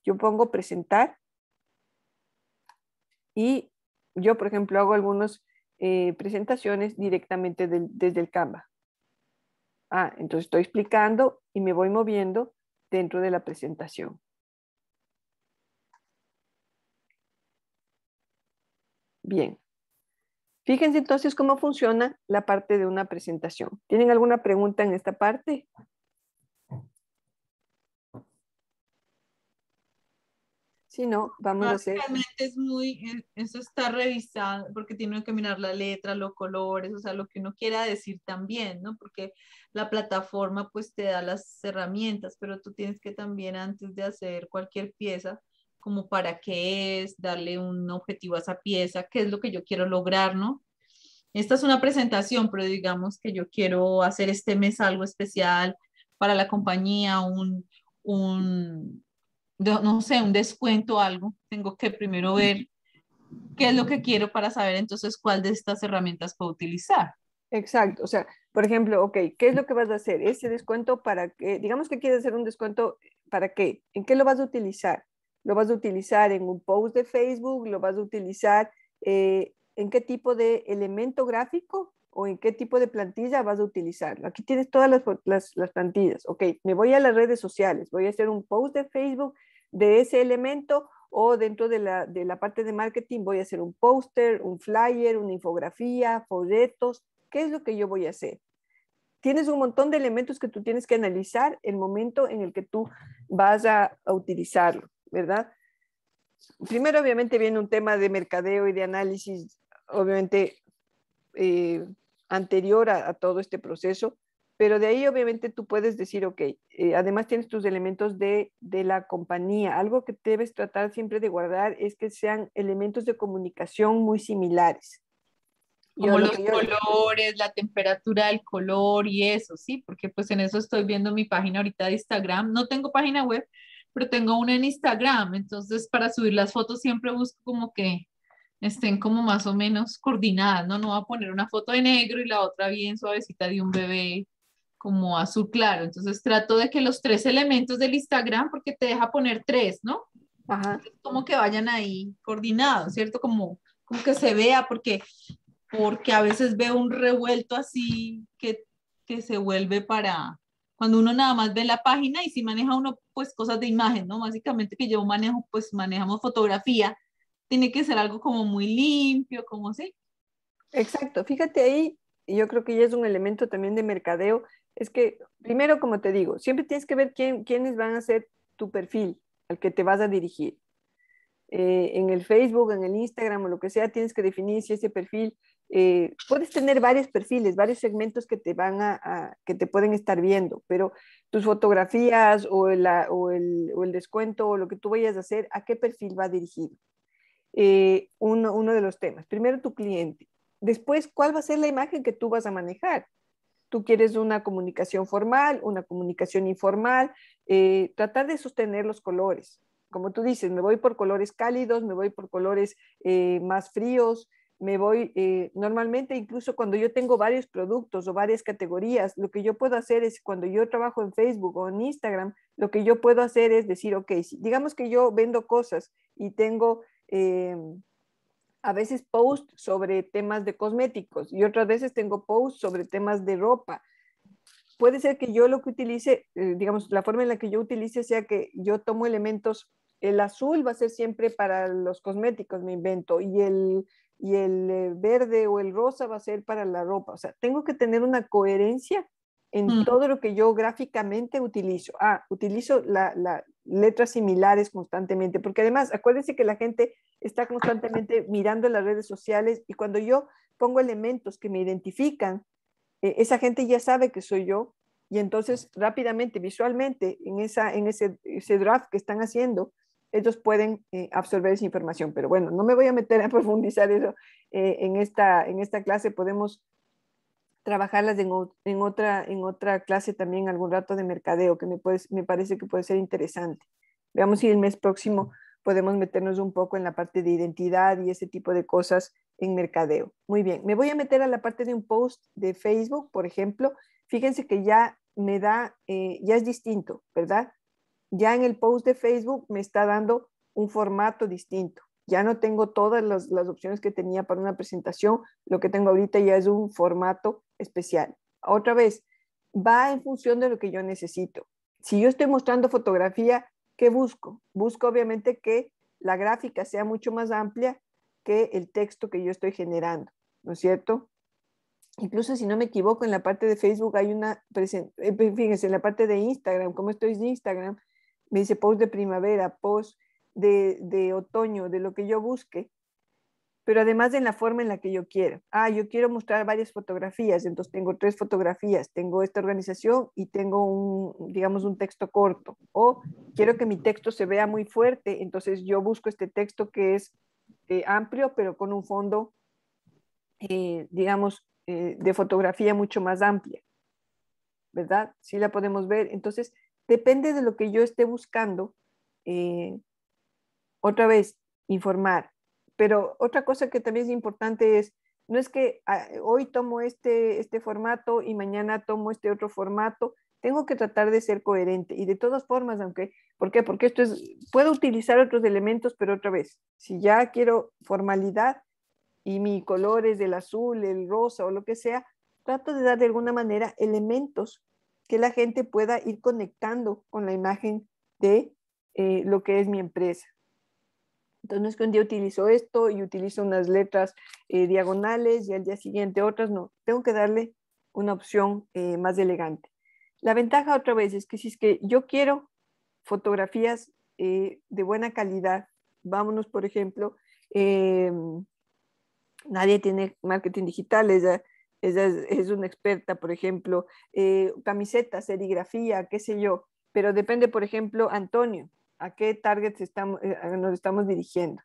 Yo pongo presentar y yo, por ejemplo, hago algunas eh, presentaciones directamente desde el Canva. Ah, entonces estoy explicando y me voy moviendo dentro de la presentación. Bien. Fíjense entonces cómo funciona la parte de una presentación. ¿Tienen alguna pregunta en esta parte? Si no, vamos a hacer. es muy, eh, eso está revisado porque tiene que mirar la letra, los colores, o sea, lo que uno quiera decir también, ¿no? Porque la plataforma pues te da las herramientas, pero tú tienes que también antes de hacer cualquier pieza, como para qué es, darle un objetivo a esa pieza, qué es lo que yo quiero lograr, ¿no? Esta es una presentación, pero digamos que yo quiero hacer este mes algo especial para la compañía, un, no sé, un descuento, algo. Tengo que primero ver qué es lo que quiero para saber entonces cuál de estas herramientas puedo utilizar. Exacto, o sea, por ejemplo, ok, ¿qué es lo que vas a hacer? Ese descuento para qué, digamos que quieres hacer un descuento para qué, ¿en qué lo vas a utilizar? ¿Lo vas a utilizar en un post de Facebook? ¿Lo vas a utilizar eh, en qué tipo de elemento gráfico o en qué tipo de plantilla vas a utilizarlo? Aquí tienes todas las, plantillas. Ok, me voy a las redes sociales, voy a hacer un post de Facebook de ese elemento o dentro de la, parte de marketing voy a hacer un póster, un flyer, una infografía, folletos, ¿qué es lo que yo voy a hacer? Tienes un montón de elementos que tú tienes que analizar el momento en el que tú vas a utilizarlo. ¿verdad? Primero, obviamente, viene un tema de mercadeo y de análisis, obviamente, eh, anterior a, todo este proceso, pero de ahí, obviamente, tú puedes decir, ok, eh, además tienes tus elementos de, de la compañía. Algo que debes tratar siempre de guardar es que sean elementos de comunicación muy similares como los colores, la temperatura del color y eso, sí, porque pues en eso estoy viendo mi página ahorita de Instagram. No tengo página web, pero tengo una en Instagram, entonces para subir las fotos siempre busco como que estén como más o menos coordinadas, ¿no? No voy a poner una foto de negro y la otra bien suavecita de un bebé como azul claro. Entonces trato de que los tres elementos del Instagram, porque te deja poner tres, ¿no? Ajá. Como que vayan ahí coordinados, ¿cierto? Como, como que se vea, porque, porque a veces veo un revuelto así que, que se vuelve para, cuando uno nada más ve la página y si maneja uno pues cosas de imagen, ¿no? Básicamente que yo manejo, pues manejamos fotografía, tiene que ser algo como muy limpio, como sí. Exacto, fíjate ahí, y yo creo que ya es un elemento también de mercadeo, es que primero, como te digo, siempre tienes que ver quiénes van a ser tu perfil al que te vas a dirigir. Eh, en el Facebook, en el Instagram o lo que sea, tienes que definir si ese perfil eh, puedes tener varios perfiles, varios segmentos que te van a, que te pueden estar viendo, pero tus fotografías o, el, descuento o lo que tú vayas a hacer, ¿a qué perfil va dirigido? Eh, uno, de los temas. Primero tu cliente. Después, ¿cuál va a ser la imagen que tú vas a manejar? tú quieres una comunicación formal, una comunicación informal, eh, tratar de sostener los colores. Como tú dices, me voy por colores cálidos, me voy por colores más fríos, me voy, eh, normalmente incluso cuando yo tengo varios productos o varias categorías, lo que yo puedo hacer es cuando yo trabajo en Facebook o en Instagram, lo que yo puedo hacer es decir, ok, digamos que yo vendo cosas y tengo em, a veces post sobre temas de cosméticos y otras veces tengo post sobre temas de ropa. Puede ser que yo lo que utilice, eh, digamos, la forma en la que yo utilice sea que yo tomo elementos, el azul va a ser siempre para los cosméticos, me invento, y el y el eh, verde o el rosa va a ser para la ropa. O sea, tengo que tener una coherencia en mm. todo lo que yo gráficamente utilizo. Ah, utilizo las letras similares constantemente, porque además, acuérdense que la gente está constantemente mirando las redes sociales y cuando yo pongo elementos que me identifican, e, esa gente ya sabe que soy yo y entonces rápidamente, visualmente, en, esa, en ese, ese draft que están haciendo, ellos pueden eh, absorber esa información. Pero bueno, no me voy a meter a profundizar eso eh, en, esta, en esta clase. Podemos trabajarlas en, otra, en otra clase también algún rato de mercadeo, que me, parece que puede ser interesante. Veamos si el mes próximo podemos meternos un poco en la parte de identidad y ese tipo de cosas en mercadeo. Muy bien, me voy a meter a la parte de un post de Facebook, por ejemplo. Fíjense que ya me da, eh, ya es distinto, ¿verdad? ya en el post de Facebook me está dando un formato distinto. Ya no tengo todas las, las, opciones que tenía para una presentación. Lo que tengo ahorita ya es un formato especial. Otra vez, va en función de lo que yo necesito. Si yo estoy mostrando fotografía, ¿qué busco? Busco obviamente que la gráfica sea mucho más amplia que el texto que yo estoy generando, ¿no es cierto? Incluso si no me equivoco, en la parte de Facebook hay una, eh, fíjense, en la parte de Instagram, como estoy de Instagram, me dice post de primavera, post de, de otoño, de lo que yo busque, pero además en la forma en la que yo quiero. Ah, yo quiero mostrar varias fotografías, entonces tengo tres fotografías, tengo esta organización y tengo un, digamos, un texto corto. O quiero que mi texto se vea muy fuerte, entonces yo busco este texto que es eh, amplio, pero con un fondo, eh, digamos, eh, de fotografía mucho más amplia. ¿Verdad? Sí la podemos ver. Entonces, depende de lo que yo esté buscando. Eh, otra vez, informar. Pero otra cosa que también es importante es, no es que ah, hoy tomo este, este formato y mañana tomo este otro formato. Tengo que tratar de ser coherente y de todas formas, aunque, ¿por qué? Porque esto es, puedo utilizar otros elementos, pero otra vez, si ya quiero formalidad y mi color es el azul, el rosa o lo que sea, trato de dar de alguna manera elementos que la gente pueda ir conectando con la imagen de eh, lo que es mi empresa. Entonces, que un día utilizo esto y utilizo unas letras eh, diagonales y al día siguiente otras, no, tengo que darle una opción eh, más elegante. La ventaja otra vez es que si es que yo quiero fotografías de buena calidad, vámonos por ejemplo, em, nadie tiene marketing digital, es es, una experta, por ejemplo, eh, camisetas, serigrafía, qué sé yo, pero depende, por ejemplo, Antonio, a qué target estamos, eh, nos estamos dirigiendo,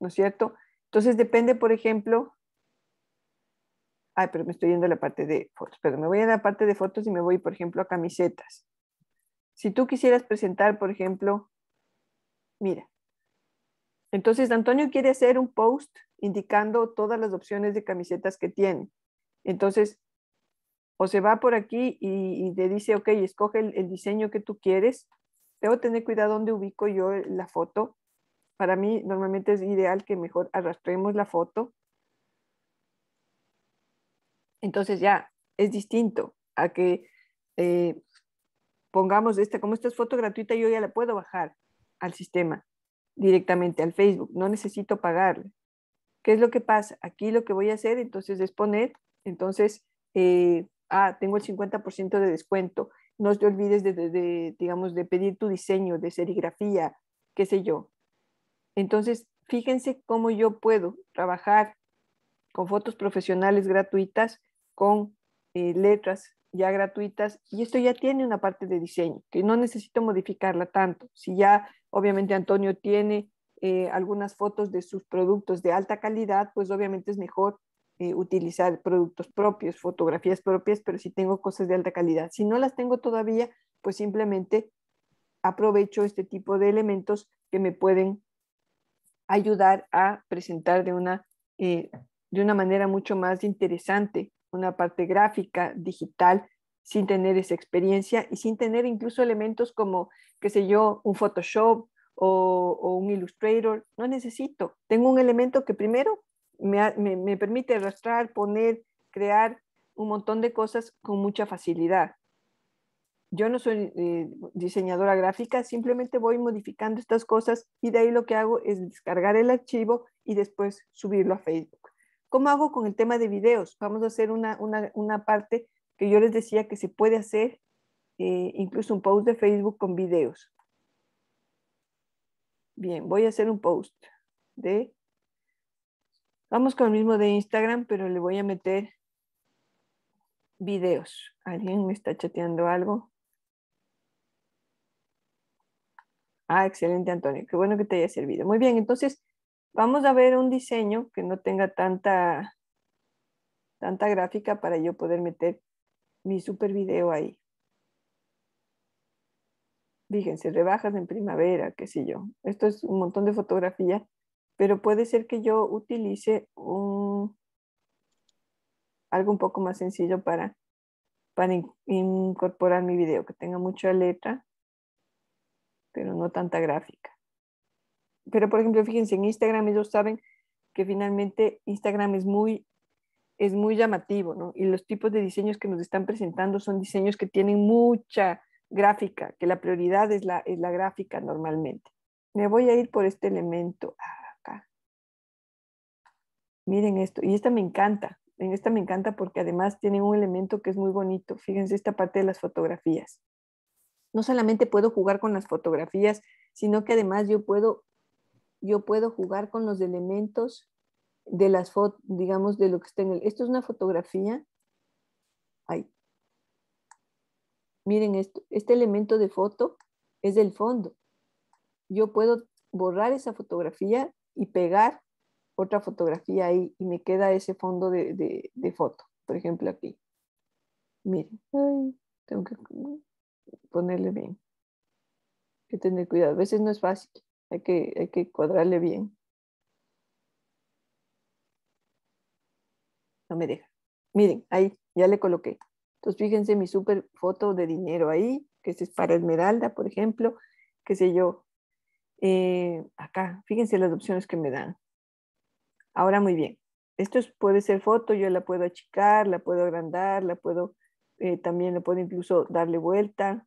¿no es cierto? Entonces depende, por ejemplo, ay, pero me estoy yendo a la parte de fotos, pero me voy a la parte de fotos y me voy, por ejemplo, a camisetas. Si tú quisieras presentar, por ejemplo, mira, entonces Antonio quiere hacer un post indicando todas las opciones de camisetas que tiene. Entonces, o se va por aquí y, te dice, ok, escoge el, diseño que tú quieres. Debo tener cuidado dónde ubico yo la foto. Para mí normalmente es ideal que mejor arrastremos la foto. Entonces ya es distinto a que eh, pongamos esta, como esta es foto gratuita, yo ya la puedo bajar al sistema directamente al Facebook, no necesito pagarle. ¿Qué es lo que pasa? Aquí lo que voy a hacer entonces es poner entonces, eh, ah, tengo el 50% de descuento. No te olvides de, digamos, de pedir tu diseño, de serigrafía, qué sé yo. Entonces, fíjense cómo yo puedo trabajar con fotos profesionales gratuitas, con eh, letras ya gratuitas, y esto ya tiene una parte de diseño, que no necesito modificarla tanto. Si ya, obviamente, Antonio tiene eh, algunas fotos de sus productos de alta calidad, pues obviamente es mejor eh, utilizar productos propios, fotografías propias, pero si tengo cosas de alta calidad. Si no las tengo todavía, pues simplemente aprovecho este tipo de elementos que me pueden ayudar a presentar de una, eh, de una manera mucho más interesante una parte gráfica, digital, sin tener esa experiencia y sin tener incluso elementos como, qué sé yo, un Photoshop o, o un Illustrator. No necesito. Tengo un elemento que primero me, permite arrastrar, poner, crear un montón de cosas con mucha facilidad. Yo no soy eh, diseñadora gráfica, simplemente voy modificando estas cosas y de ahí lo que hago es descargar el archivo y después subirlo a Facebook. ¿Cómo hago con el tema de videos? Vamos a hacer una, parte que yo les decía que se puede hacer eh, incluso un post de Facebook con videos. Bien, voy a hacer un post de Vamos con el mismo de Instagram, pero le voy a meter videos. ¿Alguien me está chateando algo? Ah, excelente, Antonio. Qué bueno que te haya servido. Muy bien, entonces vamos a ver un diseño que no tenga tanta, tanta gráfica para yo poder meter mi super video ahí. Fíjense, rebajas en primavera, qué sé yo. Esto es un montón de fotografía pero puede ser que yo utilice un, algo un poco más sencillo para, incorporar mi video, que tenga mucha letra, pero no tanta gráfica. Pero por ejemplo, fíjense, en Instagram ellos saben que finalmente Instagram es muy, es muy llamativo, Y los tipos de diseños que nos están presentando son diseños que tienen mucha gráfica, que la prioridad es la, es la gráfica normalmente. Me voy a ir por este elemento. Ah, Miren esto, y esta me encanta, en esta me encanta porque además tiene un elemento que es muy bonito. Fíjense esta parte de las fotografías. No solamente puedo jugar con las fotografías, sino que además yo puedo, yo puedo jugar con los elementos de las fotos, digamos, de lo que está en el... Esto es una fotografía. Ahí. Miren esto, este elemento de foto es del fondo. Yo puedo borrar esa fotografía y pegar otra fotografía ahí y me queda ese fondo de, foto, por ejemplo aquí. Miren, tengo que ponerle bien. Hay que tener cuidado, a veces no es fácil, hay que, cuadrarle bien. No me deja. Miren, ahí ya le coloqué. Entonces fíjense mi super foto de dinero ahí, que es para Esmeralda, por ejemplo, qué sé yo. Eh, acá, fíjense las opciones que me dan. Ahora muy bien, esto puede ser foto, yo la puedo achicar, la puedo agrandar, la puedo, eh, también la puedo incluso darle vuelta,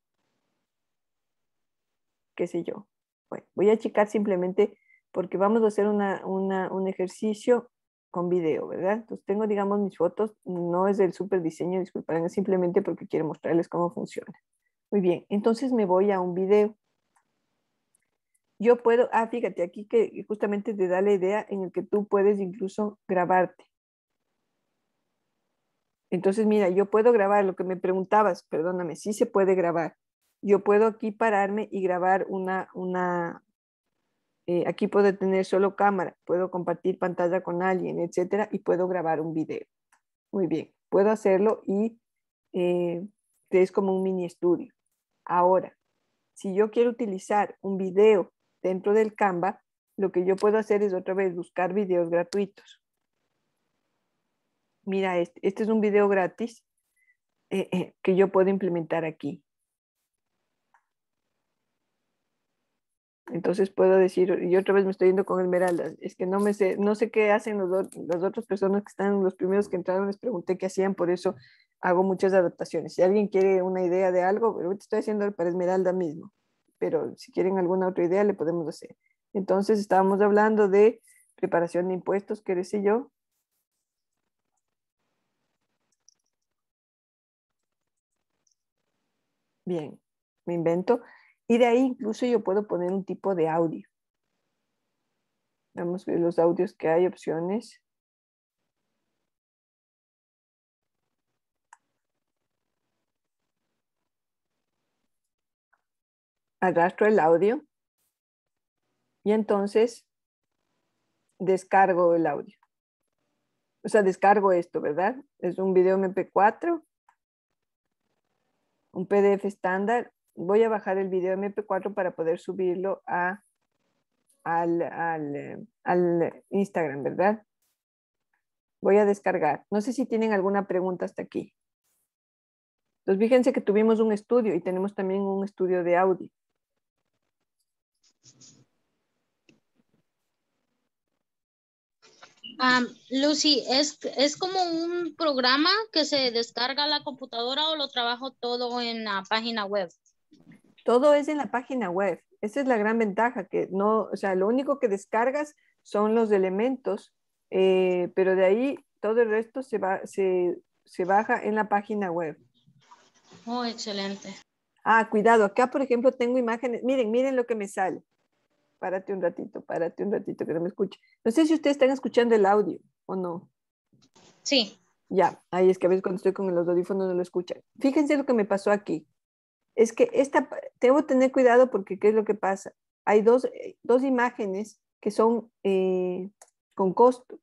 qué sé yo. Bueno, voy a achicar simplemente porque vamos a hacer un ejercicio con video, ¿verdad? Entonces tengo, digamos, mis fotos, no es del super diseño, disculpen, es simplemente porque quiero mostrarles cómo funciona. Muy bien, entonces me voy a un video yo puedo, ah, fíjate aquí que justamente te da la idea en el que tú puedes incluso grabarte. Entonces, mira, yo puedo grabar lo que me preguntabas, perdóname, sí se puede grabar. Yo puedo aquí pararme y grabar una, una eh, aquí puedo tener solo cámara, puedo compartir pantalla con alguien, etcétera, y puedo grabar un video. Muy bien, puedo hacerlo y eh, es como un mini estudio. Ahora, si yo quiero utilizar un video dentro del Canva, lo que yo puedo hacer es otra vez buscar videos gratuitos. Mira, este, este es un video gratis eh, eh, que yo puedo implementar aquí. Entonces puedo decir, y otra vez me estoy yendo con Esmeralda, es que no me sé, no sé qué hacen las otras personas que están, los primeros que entraron, les pregunté qué hacían, por eso hago muchas adaptaciones. Si alguien quiere una idea de algo, pero estoy haciendo para Esmeralda mismo pero si quieren alguna otra idea le podemos hacer. Entonces estábamos hablando de preparación de impuestos, ¿qué decir yo? Bien, me invento. Y de ahí incluso yo puedo poner un tipo de audio. Vamos los audios que hay, opciones. arrastro el audio y entonces descargo el audio. O sea, descargo esto, ¿verdad? Es un video MP4, un PDF estándar. Voy a bajar el video MP4 para poder subirlo al, al Instagram, ¿verdad? Voy a descargar. No sé si tienen alguna pregunta hasta aquí. Entonces, pues fíjense que tuvimos un estudio y tenemos también un estudio de audio. Lucy, ¿es, como un programa que se descarga a la computadora o lo trabajo todo en la página web? Todo es en la página web. Esa es la gran ventaja, que no, o sea, lo único que descargas son los elementos, eh, pero de ahí todo el resto se, se, se baja en la página web. Oh, excelente. Ah, cuidado, acá por ejemplo tengo imágenes, miren, miren lo que me sale párate un ratito, párate un ratito que no me escuche. No sé si ustedes están escuchando el audio o no. Sí. Ya, ahí es que a veces cuando estoy con los audífonos no lo escuchan. Fíjense lo que me pasó aquí. Es que esta, tengo que tener cuidado porque ¿qué es lo que pasa? Hay dos, eh, dos imágenes que son eh, con costo.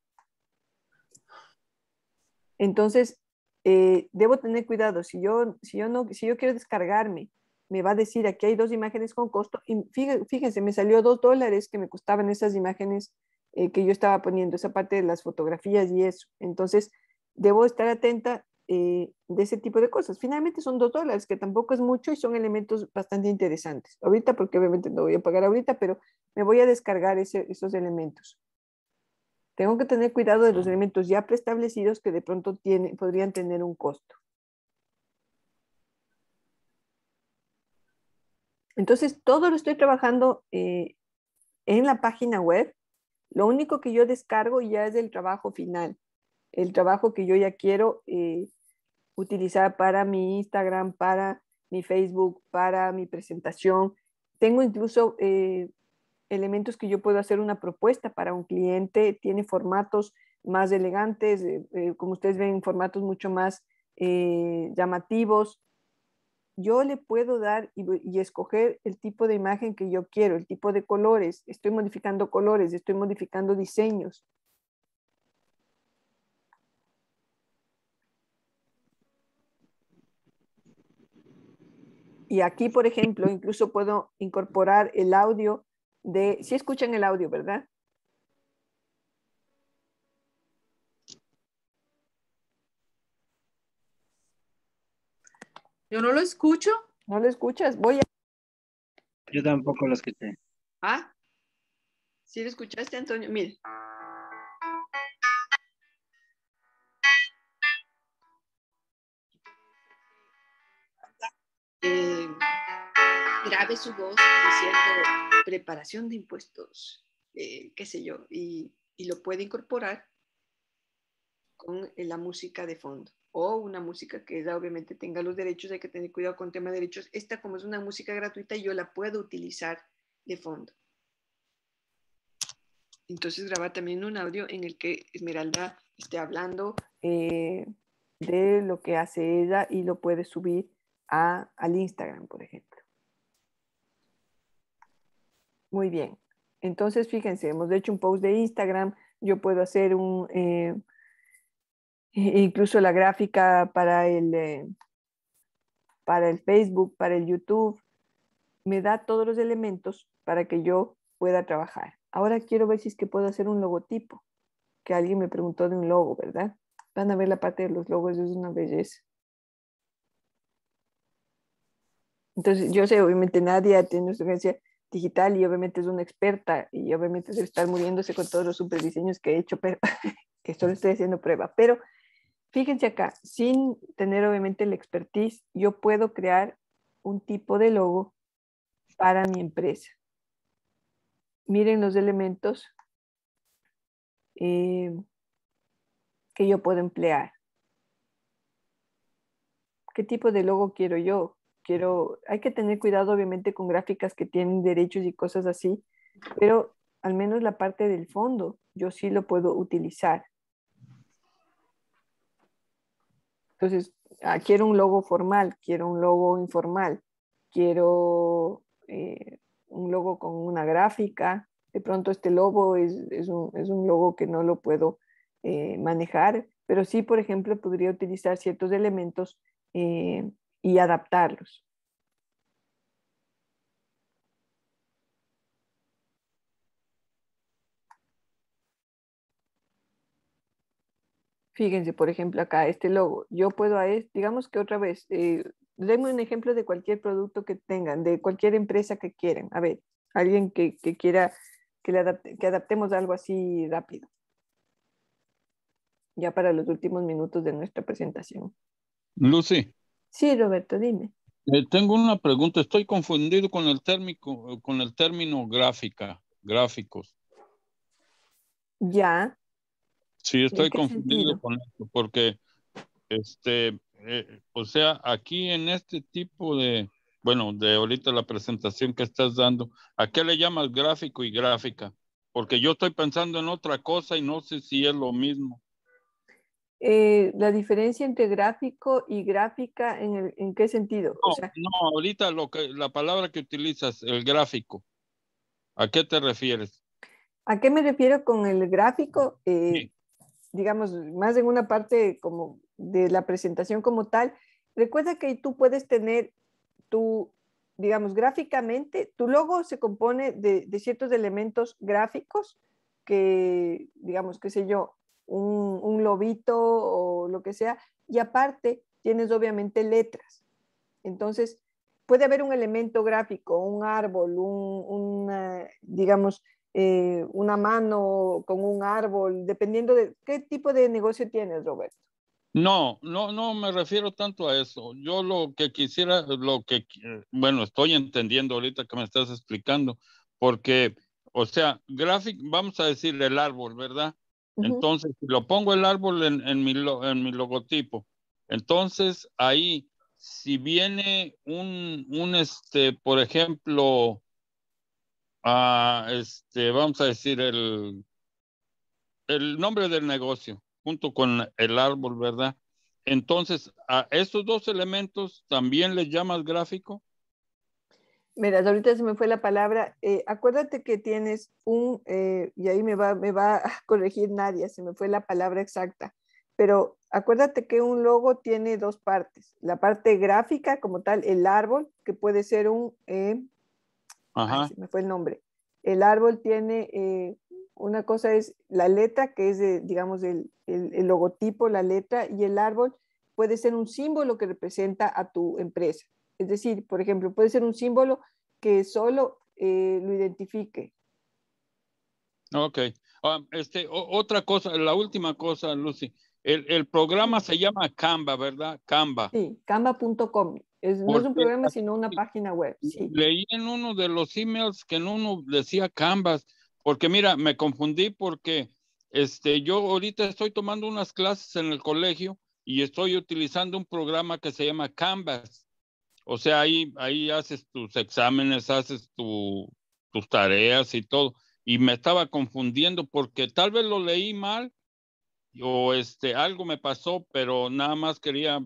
Entonces, eh, debo tener cuidado. Si yo, si, yo no, si yo quiero descargarme me va a decir aquí hay dos imágenes con costo y fíjense, me salió dos dólares que me costaban esas imágenes eh, que yo estaba poniendo, esa parte de las fotografías y eso. Entonces, debo estar atenta eh, de ese tipo de cosas. Finalmente son dos dólares, que tampoco es mucho y son elementos bastante interesantes. Ahorita, porque obviamente no voy a pagar ahorita, pero me voy a descargar esos elementos. Tengo que tener cuidado de los elementos ya preestablecidos que de pronto tiene, podrían tener un costo. Entonces, todo lo estoy trabajando eh, en la página web. Lo único que yo descargo ya es el trabajo final, el trabajo que yo ya quiero eh, utilizar para mi Instagram, para mi Facebook, para mi presentación. Tengo incluso eh, elementos que yo puedo hacer una propuesta para un cliente, tiene formatos más elegantes, como ustedes ven, formatos mucho más llamativos yo le puedo dar y, escoger el tipo de imagen que yo quiero, el tipo de colores. Estoy modificando colores, estoy modificando diseños. Y aquí, por ejemplo, incluso puedo incorporar el audio de, si escuchan el audio, ¿verdad? Yo no lo escucho. No lo escuchas. Voy a. Yo tampoco lo escuché. Ah, sí lo escuchaste, Antonio. Mire. Eh, grabe grave su voz diciendo preparación de impuestos, eh, qué sé yo, y, y lo puede incorporar con la música de fondo o una música que obviamente tenga los derechos, hay que tener cuidado con temas tema de derechos. Esta como es una música gratuita, yo la puedo utilizar de fondo. Entonces graba también un audio en el que Esmeralda esté hablando eh, de lo que hace ella y lo puede subir a, al Instagram, por ejemplo. Muy bien. Entonces, fíjense, hemos hecho un post de Instagram, yo puedo hacer un... Eh, e-, e incluso la gráfica para el, eh, para el Facebook, para el YouTube, me da todos los elementos para que yo pueda trabajar. Ahora quiero ver si es que puedo hacer un logotipo, que alguien me preguntó de un logo, ¿verdad? Van a ver la parte de los logos, es una belleza. Entonces, yo sé, obviamente nadie tiene una experiencia digital y obviamente es una experta y obviamente se estar muriéndose con todos los super diseños que he hecho, pero que solo estoy haciendo prueba, pero Fíjense acá, sin tener obviamente el expertise, yo puedo crear un tipo de logo para mi empresa. Miren los elementos eh, que yo puedo emplear. ¿Qué tipo de logo quiero yo? Quiero, hay que tener cuidado obviamente con gráficas que tienen derechos y cosas así, pero al menos la parte del fondo yo sí lo puedo utilizar. Entonces, ah, quiero un logo formal, quiero un logo informal, quiero eh, un logo con una gráfica. De pronto este logo es, un, logo que no lo puedo eh, manejar, pero sí, por ejemplo, podría utilizar ciertos elementos eh, y adaptarlos. Fíjense, por ejemplo, acá este logo. Yo puedo, digamos que otra vez, eh, denme un ejemplo de cualquier producto que tengan, de cualquier empresa que quieran. A ver, alguien que, quiera que, le adaptemos algo así rápido. Ya para los últimos minutos de nuestra presentación. Lucy. Sí, Roberto, dime. Eh, tengo una pregunta. Estoy confundido con el, térmico, con el término gráfica, gráficos. Ya. Sí, estoy confundido con esto, porque, este, eh, o sea, aquí en este tipo de, bueno, de ahorita la presentación que estás dando, ¿a qué le llamas gráfico y gráfica? Porque yo estoy pensando en otra cosa y no sé si es lo mismo. Eh, la diferencia entre gráfico y gráfica, ¿en, el, en qué sentido? No, ahorita lo que, la palabra que utilizas, el gráfico, ¿a qué te refieres? ¿A qué me refiero con el gráfico? Eh, digamos, más en una parte como de la presentación como tal, recuerda que tú puedes tener tu, digamos, gráficamente, tu logo se compone de, ciertos elementos gráficos que, digamos, qué sé yo, un, un lobito o lo que sea, y aparte tienes obviamente letras. Entonces, puede haber un elemento gráfico, un árbol, un, una, digamos, eh, una mano con un árbol, dependiendo de qué tipo de negocio tienes, Roberto. No, no, no me refiero tanto a eso. Yo lo que quisiera, lo que, eh, bueno, estoy entendiendo ahorita que me estás explicando, porque, o sea, gráfico, vamos a decir el árbol, ¿verdad? Entonces, si lo pongo el árbol en, en, mi, logotipo, entonces ahí, si viene un, este, por ejemplo, Ah, este, vamos a decir, el, el nombre del negocio junto con el árbol, ¿verdad? Entonces, a estos dos elementos también le llamas gráfico. Mira, ahorita se me fue la palabra. Eh, acuérdate que tienes un, eh, y ahí me va, me va a corregir Nadia, se me fue la palabra exacta, pero acuérdate que un logo tiene dos partes. La parte gráfica como tal, el árbol, que puede ser un, eh, Ajá. se me fue el nombre. El árbol tiene, eh, una cosa es la letra, que es, digamos, el, el, logotipo, la letra, y el árbol puede ser un símbolo que representa a tu empresa. Es decir, por ejemplo, puede ser un símbolo que solo eh, lo identifique. Ok. Ah, este, otra cosa, la última cosa, Lucy. El, el, programa se llama Canva, ¿verdad? Canva. Sí, canva.com no es un programa, sino una página web. Sí. Leí en uno de los emails que en uno decía Canvas, porque mira, me confundí porque este, yo ahorita estoy tomando unas clases en el colegio y estoy utilizando un programa que se llama Canvas. O sea, ahí, ahí haces tus exámenes, haces tu, tus tareas y todo. Y me estaba confundiendo porque tal vez lo leí mal o este, algo me pasó, pero nada más quería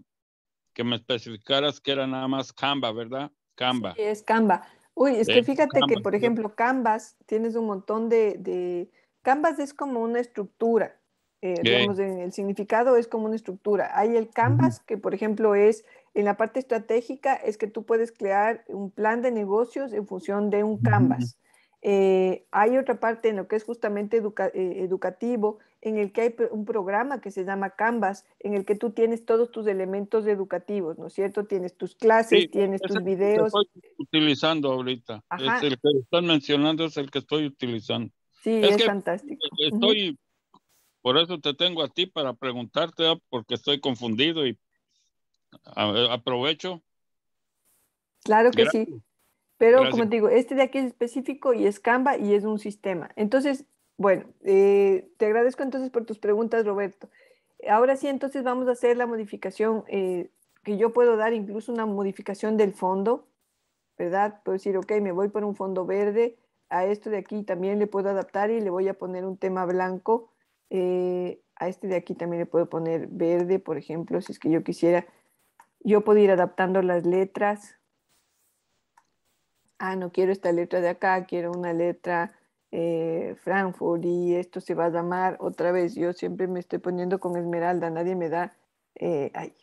que me especificaras que era nada más Canva, ¿verdad? Canva. Sí, es Canva. Uy, es que fíjate que, por ejemplo, Canvas, tienes un montón de, Canvas es como una estructura, eh, el significado es como una estructura. Hay el Canvas, que por ejemplo es, en la parte estratégica, es que tú puedes crear un plan de negocios en función de un Canvas. Eh, hay otra parte en lo que es justamente eh, educativo, en el que hay un programa que se llama Canvas, en el que tú tienes todos tus elementos educativos, ¿no es cierto? Tienes tus clases, tienes tus videos. estoy utilizando ahorita. Es el que están mencionando es el que estoy utilizando. Sí, es, fantástico. E-, estoy, por eso te tengo a ti para preguntarte, ah, porque estoy confundido y aprovecho. Claro que sí. Pero como te digo, este de aquí es específico y es Canva y es un sistema. Entonces, bueno, eh, te agradezco entonces por tus preguntas, Roberto. Ahora sí, entonces vamos a hacer la modificación, eh, que yo puedo dar incluso una modificación del fondo, ¿verdad? Puedo decir, ok, me voy por un fondo verde, a esto de aquí también le puedo adaptar y le voy a poner un tema blanco. Eh, a este de aquí también le puedo poner verde, por ejemplo, si es que yo quisiera. Yo puedo ir adaptando las letras, ah, no quiero esta letra de acá, quiero una letra eh, Frankfurt y esto se va a llamar otra vez. Yo siempre me estoy poniendo con esmeralda, nadie me da, eh, ay,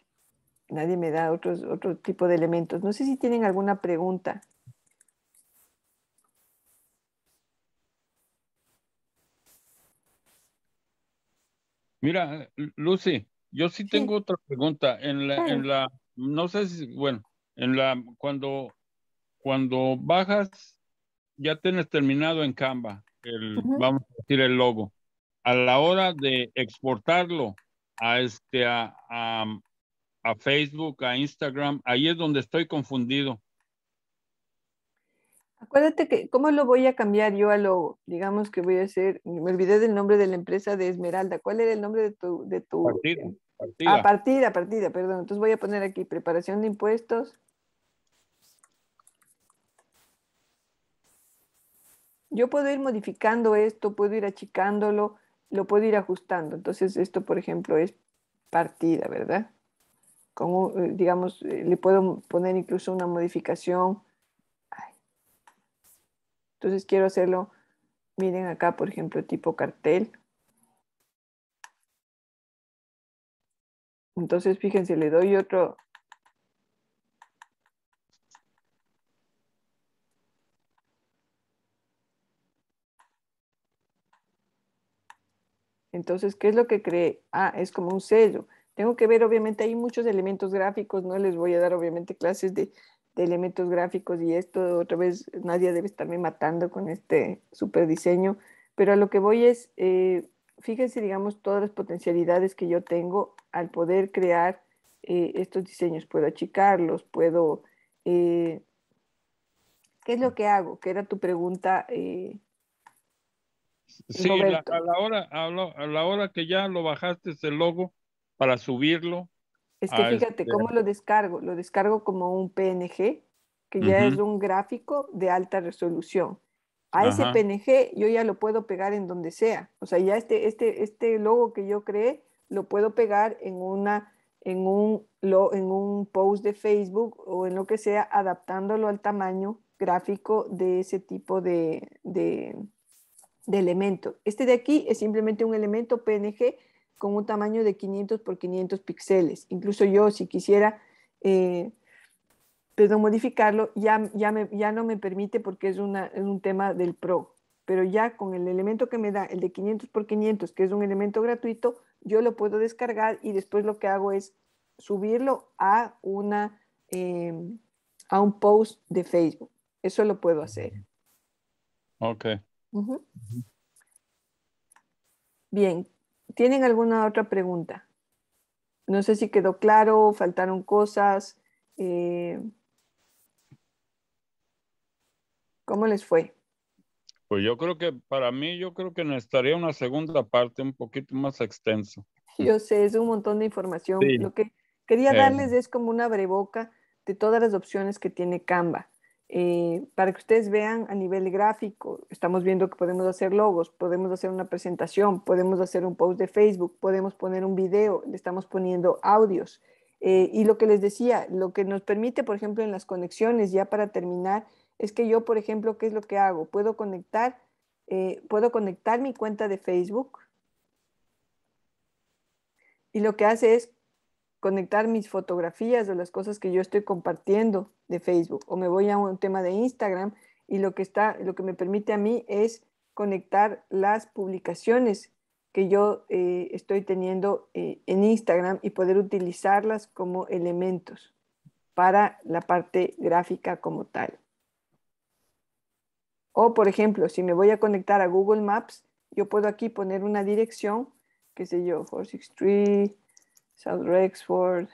nadie me da otros, otro tipo de elementos. No sé si tienen alguna pregunta. Mira, Lucy, yo sí, sí. tengo otra pregunta. En la, en la, no sé si, bueno, en la, cuando cuando bajas, ya tienes terminado en Canva, el, vamos a decir, el logo. A la hora de exportarlo a, este, a, a, Facebook, a Instagram, ahí es donde estoy confundido. Acuérdate que, ¿cómo lo voy a cambiar yo a logo? Digamos que voy a hacer, me olvidé del nombre de la empresa de Esmeralda. ¿Cuál era el nombre de tu... De tu a eh? partir, ah, partida, perdón. Entonces voy a poner aquí preparación de impuestos yo puedo ir modificando esto, puedo ir achicándolo, lo puedo ir ajustando. Entonces, esto, por ejemplo, es partida, ¿verdad? Como, eh, digamos, eh, le puedo poner incluso una modificación. Entonces, quiero hacerlo, miren acá, por ejemplo, tipo cartel. Entonces, fíjense, le doy otro, Entonces, ¿qué es lo que cree? Ah, es como un sello. Tengo que ver, obviamente, hay muchos elementos gráficos, no les voy a dar, obviamente, clases de, elementos gráficos y esto, otra vez, nadie debe estarme matando con este super diseño, pero a lo que voy es, eh, fíjense, digamos, todas las potencialidades que yo tengo al poder crear eh, estos diseños, puedo achicarlos, puedo... Eh, ¿Qué es lo que hago? Que era tu pregunta Sí, a, la hora, que ya lo bajaste el logo para subirlo. Es que este fíjate cómo lo descargo. Lo descargo como un PNG, que ya es un gráfico de alta resolución. A ese PNG yo ya lo puedo pegar en donde sea. O sea, ya este, este, este logo que yo creé lo puedo pegar en, una, en, un, en un post de Facebook o en lo que sea, adaptándolo al tamaño gráfico de ese tipo de, de, de elemento. Este de aquí es simplemente un elemento PNG con un tamaño de 500 por 500 píxeles. Incluso yo, si quisiera, eh, modificarlo, ya, ya, ya no me permite porque es, un tema del PRO. Pero ya con el elemento que me da, el de 500 por 500, que es un elemento gratuito, yo lo puedo descargar y después lo que hago es subirlo a, una, em, a un post de Facebook. Eso lo puedo hacer. Ok. Bien, ¿tienen alguna otra pregunta? No sé si quedó claro, faltaron cosas. Eh, ¿Cómo les fue? Pues yo creo que para mí, yo creo que necesitaría una segunda parte un poquito más extenso. Yo sé, es un montón de información. Lo que quería eh. darles es como una boca de todas las opciones que tiene Canva. Eh, para que ustedes vean a nivel gráfico, estamos viendo que podemos hacer logos, podemos hacer una presentación, podemos hacer un post de Facebook, podemos poner un video, le estamos poniendo audios. Eh, y lo que les decía, lo que nos permite, por ejemplo, en las conexiones, ya para terminar, es que yo, por ejemplo, ¿qué es lo que hago? Puedo conectar, eh, puedo conectar mi cuenta de Facebook. Y lo que hace es conectar mis fotografías o las cosas que yo estoy compartiendo de Facebook o me voy a un tema de Instagram y lo que está lo que me permite a mí es conectar las publicaciones que yo eh, estoy teniendo eh, en Instagram y poder utilizarlas como elementos para la parte gráfica como tal. O, por ejemplo, si me voy a conectar a Google Maps, yo puedo aquí poner una dirección, qué sé yo, 463 South Rexford,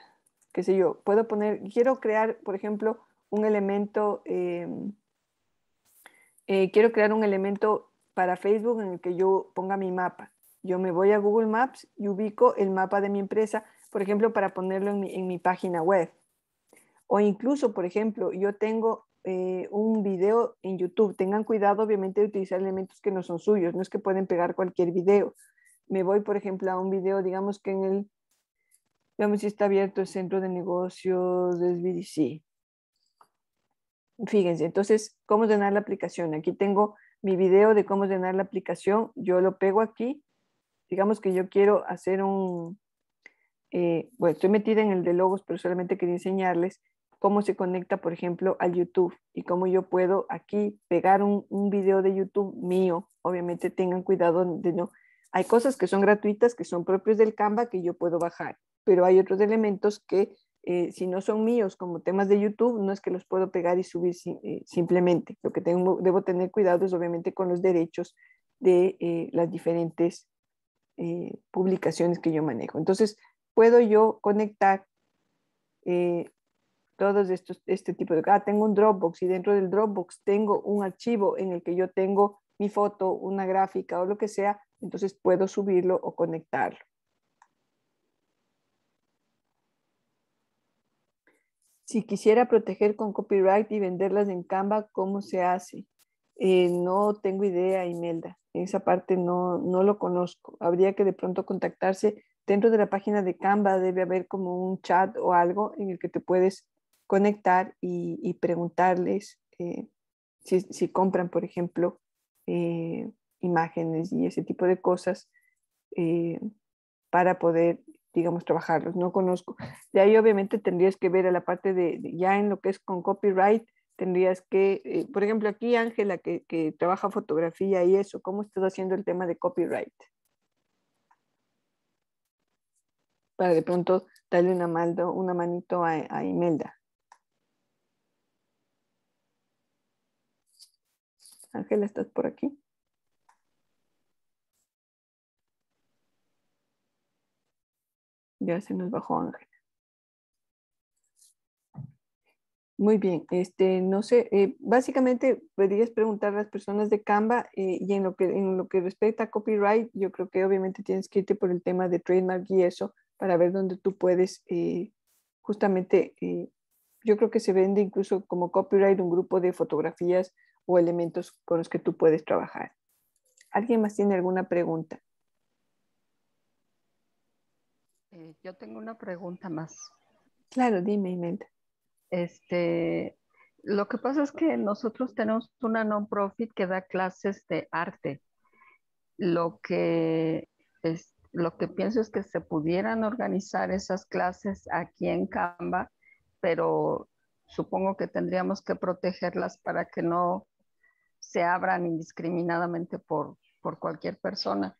qué sé yo, puedo poner, quiero crear, por ejemplo, un elemento, em, eh, quiero crear un elemento para Facebook en el que yo ponga mi mapa. Yo me voy a Google Maps y ubico el mapa de mi empresa, por ejemplo, para ponerlo en mi, página web. O incluso, por ejemplo, yo tengo eh, un video en YouTube. Tengan cuidado, obviamente, de utilizar elementos que no son suyos. No es que pueden pegar cualquier video. Me voy, por ejemplo, a un video, digamos que en el Veamos si está abierto el centro de negocios de SBDC. Fíjense, entonces, ¿cómo llenar la aplicación? Aquí tengo mi video de cómo llenar la aplicación. Yo lo pego aquí. Digamos que yo quiero hacer un... Eh, bueno, estoy metida en el de logos, pero solamente quería enseñarles cómo se conecta, por ejemplo, al YouTube y cómo yo puedo aquí pegar un, un video de YouTube mío. Obviamente tengan cuidado de no... Hay cosas que son gratuitas, que son propios del Canva, que yo puedo bajar pero hay otros elementos que eh, si no son míos, como temas de YouTube, no es que los puedo pegar y subir eh, simplemente. Lo que tengo, debo tener cuidado es obviamente con los derechos de eh, las diferentes publicaciones que yo manejo. Entonces, puedo yo conectar todos estos, este tipo de... Ah, tengo un Dropbox y dentro del Dropbox tengo un archivo en el que yo tengo mi foto, una gráfica o lo que sea, entonces puedo subirlo o conectarlo. Si quisiera proteger con copyright y venderlas en Canva, ¿cómo se hace? Eh, no tengo idea, Imelda. Esa parte no, lo conozco. Habría que de pronto contactarse. Dentro de la página de Canva debe haber como un chat o algo en el que te puedes conectar y, preguntarles eh, si, compran, por ejemplo, eh, imágenes y ese tipo de cosas para poder digamos, trabajarlos, no conozco. De ahí obviamente tendrías que ver a la parte de, ya en lo que es con copyright, tendrías que, eh, por ejemplo, aquí Ángela que, trabaja fotografía y eso, ¿cómo estás haciendo el tema de copyright? Para de pronto darle una, maldo, una manito a, a Imelda. Ángela, ¿estás por aquí? Ya se nos bajó Ángel. Muy bien, este, no sé, eh, básicamente podrías preguntar a las personas de Canva eh, y en lo, que, en lo que respecta a copyright, yo creo que obviamente tienes que irte por el tema de trademark y eso para ver dónde tú puedes eh, justamente, yo creo que se vende incluso como copyright un grupo de fotografías o elementos con los que tú puedes trabajar. ¿Alguien más tiene alguna pregunta? Eh, yo tengo una pregunta más. Claro, dime, Imelda. Este, lo que pasa es que nosotros tenemos una non-profit que da clases de arte. Lo que, es, lo que pienso es que se pudieran organizar esas clases aquí en Canva, pero supongo que tendríamos que protegerlas para que no se abran indiscriminadamente por cualquier persona.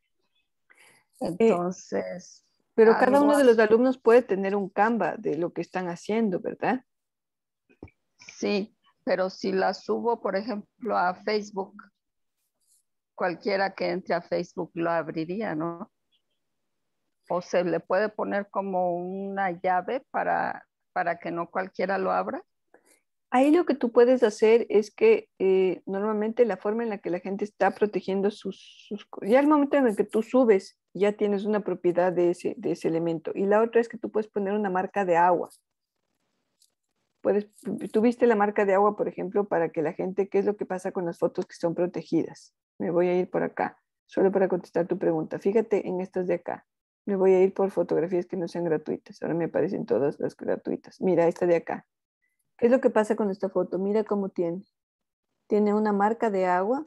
Eh, Entonces, pero ah, cada uno de los ah. alumnos puede tener un Canva de lo que están haciendo, ¿verdad? Sí, pero si la subo, por ejemplo, a Facebook, cualquiera que entre a Facebook lo abriría, ¿no? O se le puede poner como una llave para, para que no cualquiera lo abra. Ahí lo que tú puedes hacer es que eh, normalmente la forma en la que la gente está protegiendo sus, sus, Ya el momento en el que tú subes, ya tienes una propiedad de ese, elemento. Y la otra es que tú puedes poner una marca de agua. Puedes, tuviste la marca de agua, por ejemplo, para que la gente, ¿qué es lo que pasa con las fotos que son protegidas? Me voy a ir por acá, solo para contestar tu pregunta. Fíjate en estas de acá. Me voy a ir por fotografías que no sean gratuitas. Ahora me aparecen todas las gratuitas. Mira, esta de acá ¿Qué es lo que pasa con esta foto? Mira cómo tiene. Tiene una marca de agua.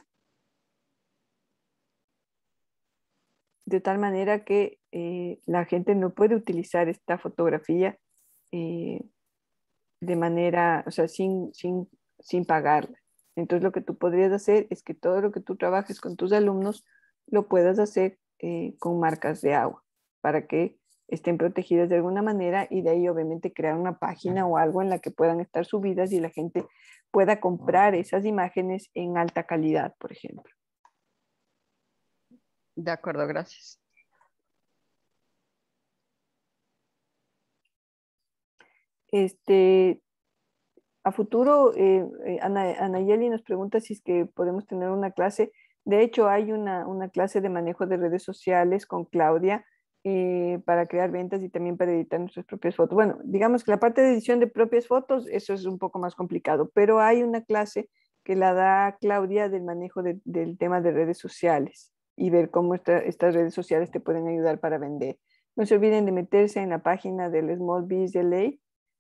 De tal manera que eh, la gente no puede utilizar esta fotografía eh, de manera, o sea, sin, sin, pagarla. Entonces lo que tú podrías hacer es que todo lo que tú trabajes con tus alumnos lo puedas hacer eh, con marcas de agua para que estén protegidas de alguna manera y de ahí obviamente crear una página o algo en la que puedan estar subidas y la gente pueda comprar esas imágenes en alta calidad, por ejemplo. De acuerdo, gracias. Este, a futuro, eh, eh, Ana, Anayeli nos pregunta si es que podemos tener una clase. De hecho, hay una clase de manejo de redes sociales con Claudia eh, para crear ventas y también para editar nuestras propias fotos. Bueno, digamos que la parte de edición de propias fotos, eso es un poco más complicado, pero hay una clase que la da Claudia del manejo del tema de redes sociales y ver cómo estas redes sociales te pueden ayudar para vender. No se olviden de meterse en la página del Small Biz ley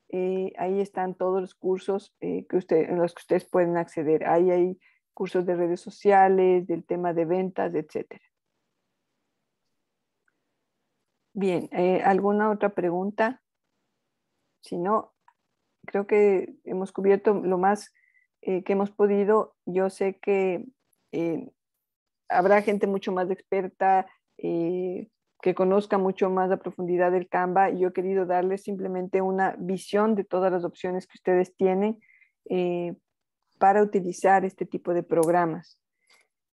eh, ahí están todos los cursos eh, que usted, en los que ustedes pueden acceder. Ahí hay cursos de redes sociales, del tema de ventas, etcétera. Bien, eh, ¿alguna otra pregunta? Si no, creo que hemos cubierto lo más eh, que hemos podido. Yo sé que eh, habrá gente mucho más experta que conozca mucho más la profundidad del Canva. Yo he querido darles simplemente una visión de todas las opciones que ustedes tienen para utilizar este tipo de programas.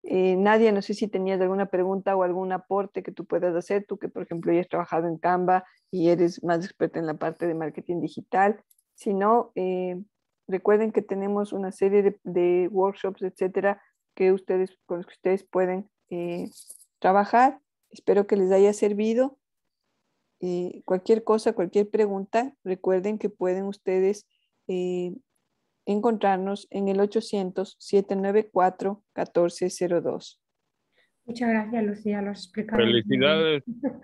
Eh, Nadia, no sé si tenías alguna pregunta o algún aporte que tú puedas hacer, tú que por ejemplo ya has trabajado en Canva y eres más experta en la parte de marketing digital. Si no, eh, recuerden que tenemos una serie de, workshops, etcétera, que ustedes, con los que ustedes pueden eh, trabajar. Espero que les haya servido. Eh, cualquier cosa, cualquier pregunta, recuerden que pueden ustedes encontrarnos en el 800-794-1402. Muchas gracias, Lucía, Felicidades.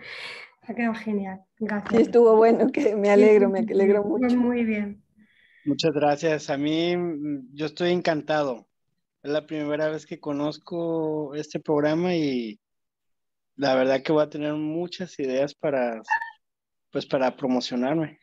ha quedado genial. Gracias. estuvo bueno, que me alegro, me alegro mucho. Muy bien. Muchas gracias. A mí, mm, yo estoy encantado. Es la primera vez que conozco este programa y la verdad que voy a tener muchas ideas para, pues, para promocionarme.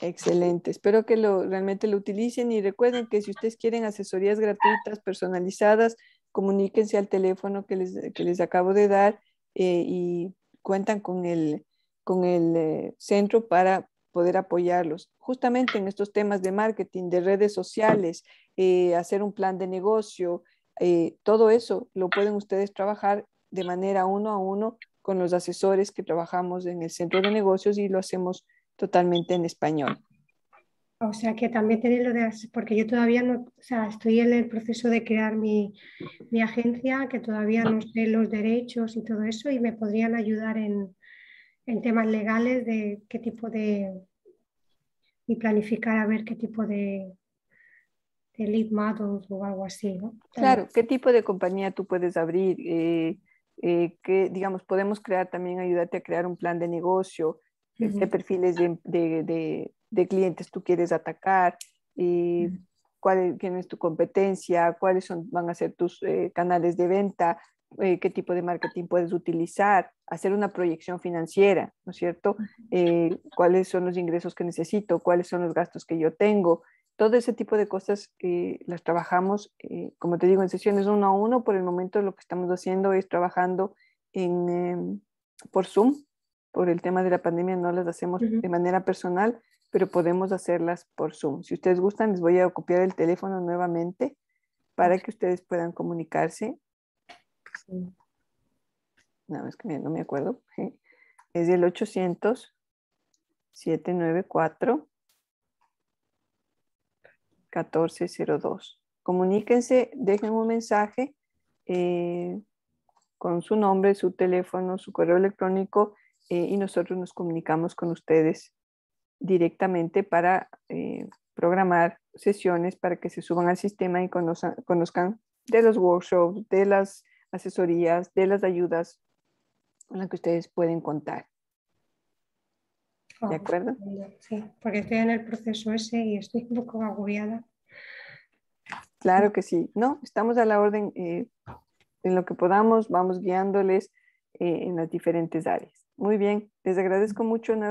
Excelente. Espero que lo, realmente lo utilicen y recuerden que si ustedes quieren asesorías gratuitas, personalizadas, comuníquense al teléfono que les, que les acabo de dar eh, y cuentan con el, con el eh, centro para poder apoyarlos. Justamente en estos temas de marketing, de redes sociales, eh, hacer un plan de negocio, todo eso lo pueden ustedes trabajar de manera uno a uno con los asesores que trabajamos en el centro de negocios y lo hacemos totalmente en español. O sea que también tenéis lo de, porque yo todavía no, o sea, estoy en el proceso de crear mi, agencia, que todavía no sé los derechos y todo eso, y me podrían ayudar en, en temas legales de qué tipo de, y planificar a ver qué tipo de, de lead models o algo así, Claro, qué tipo de compañía tú puedes abrir, eh, eh, que digamos, podemos crear también, ayudarte a crear un plan de negocio, este perfiles de, de, de, clientes tú quieres atacar, y quién es tu competencia, cuáles son, van a ser tus eh, canales de venta, eh, qué tipo de marketing puedes utilizar, hacer una proyección financiera, ¿no es cierto? Eh, cuáles son los ingresos que necesito, cuáles son los gastos que yo tengo. Todo ese tipo de cosas las trabajamos, como te digo, en sesiones uno a uno. Por el momento lo que estamos haciendo es trabajando en, em, por Zoom por el tema de la pandemia no las hacemos de manera personal, pero podemos hacerlas por Zoom. Si ustedes gustan, les voy a copiar el teléfono nuevamente para que ustedes puedan comunicarse. No, es que no me acuerdo. Es el 800 794 1402. Comuníquense, dejen un mensaje eh, con su nombre, su teléfono, su correo electrónico eh, y nosotros nos comunicamos con ustedes directamente para eh, programar sesiones para que se suban al sistema y conozcan, de los workshops, de las asesorías, de las ayudas con las que ustedes pueden contar. ¿De acuerdo? Sí, porque estoy en el proceso ese y estoy un poco agobiada. Claro que sí. No, estamos a la orden eh, en lo que podamos, vamos guiándoles en las diferentes áreas. Muy bien, les agradezco mucho nada.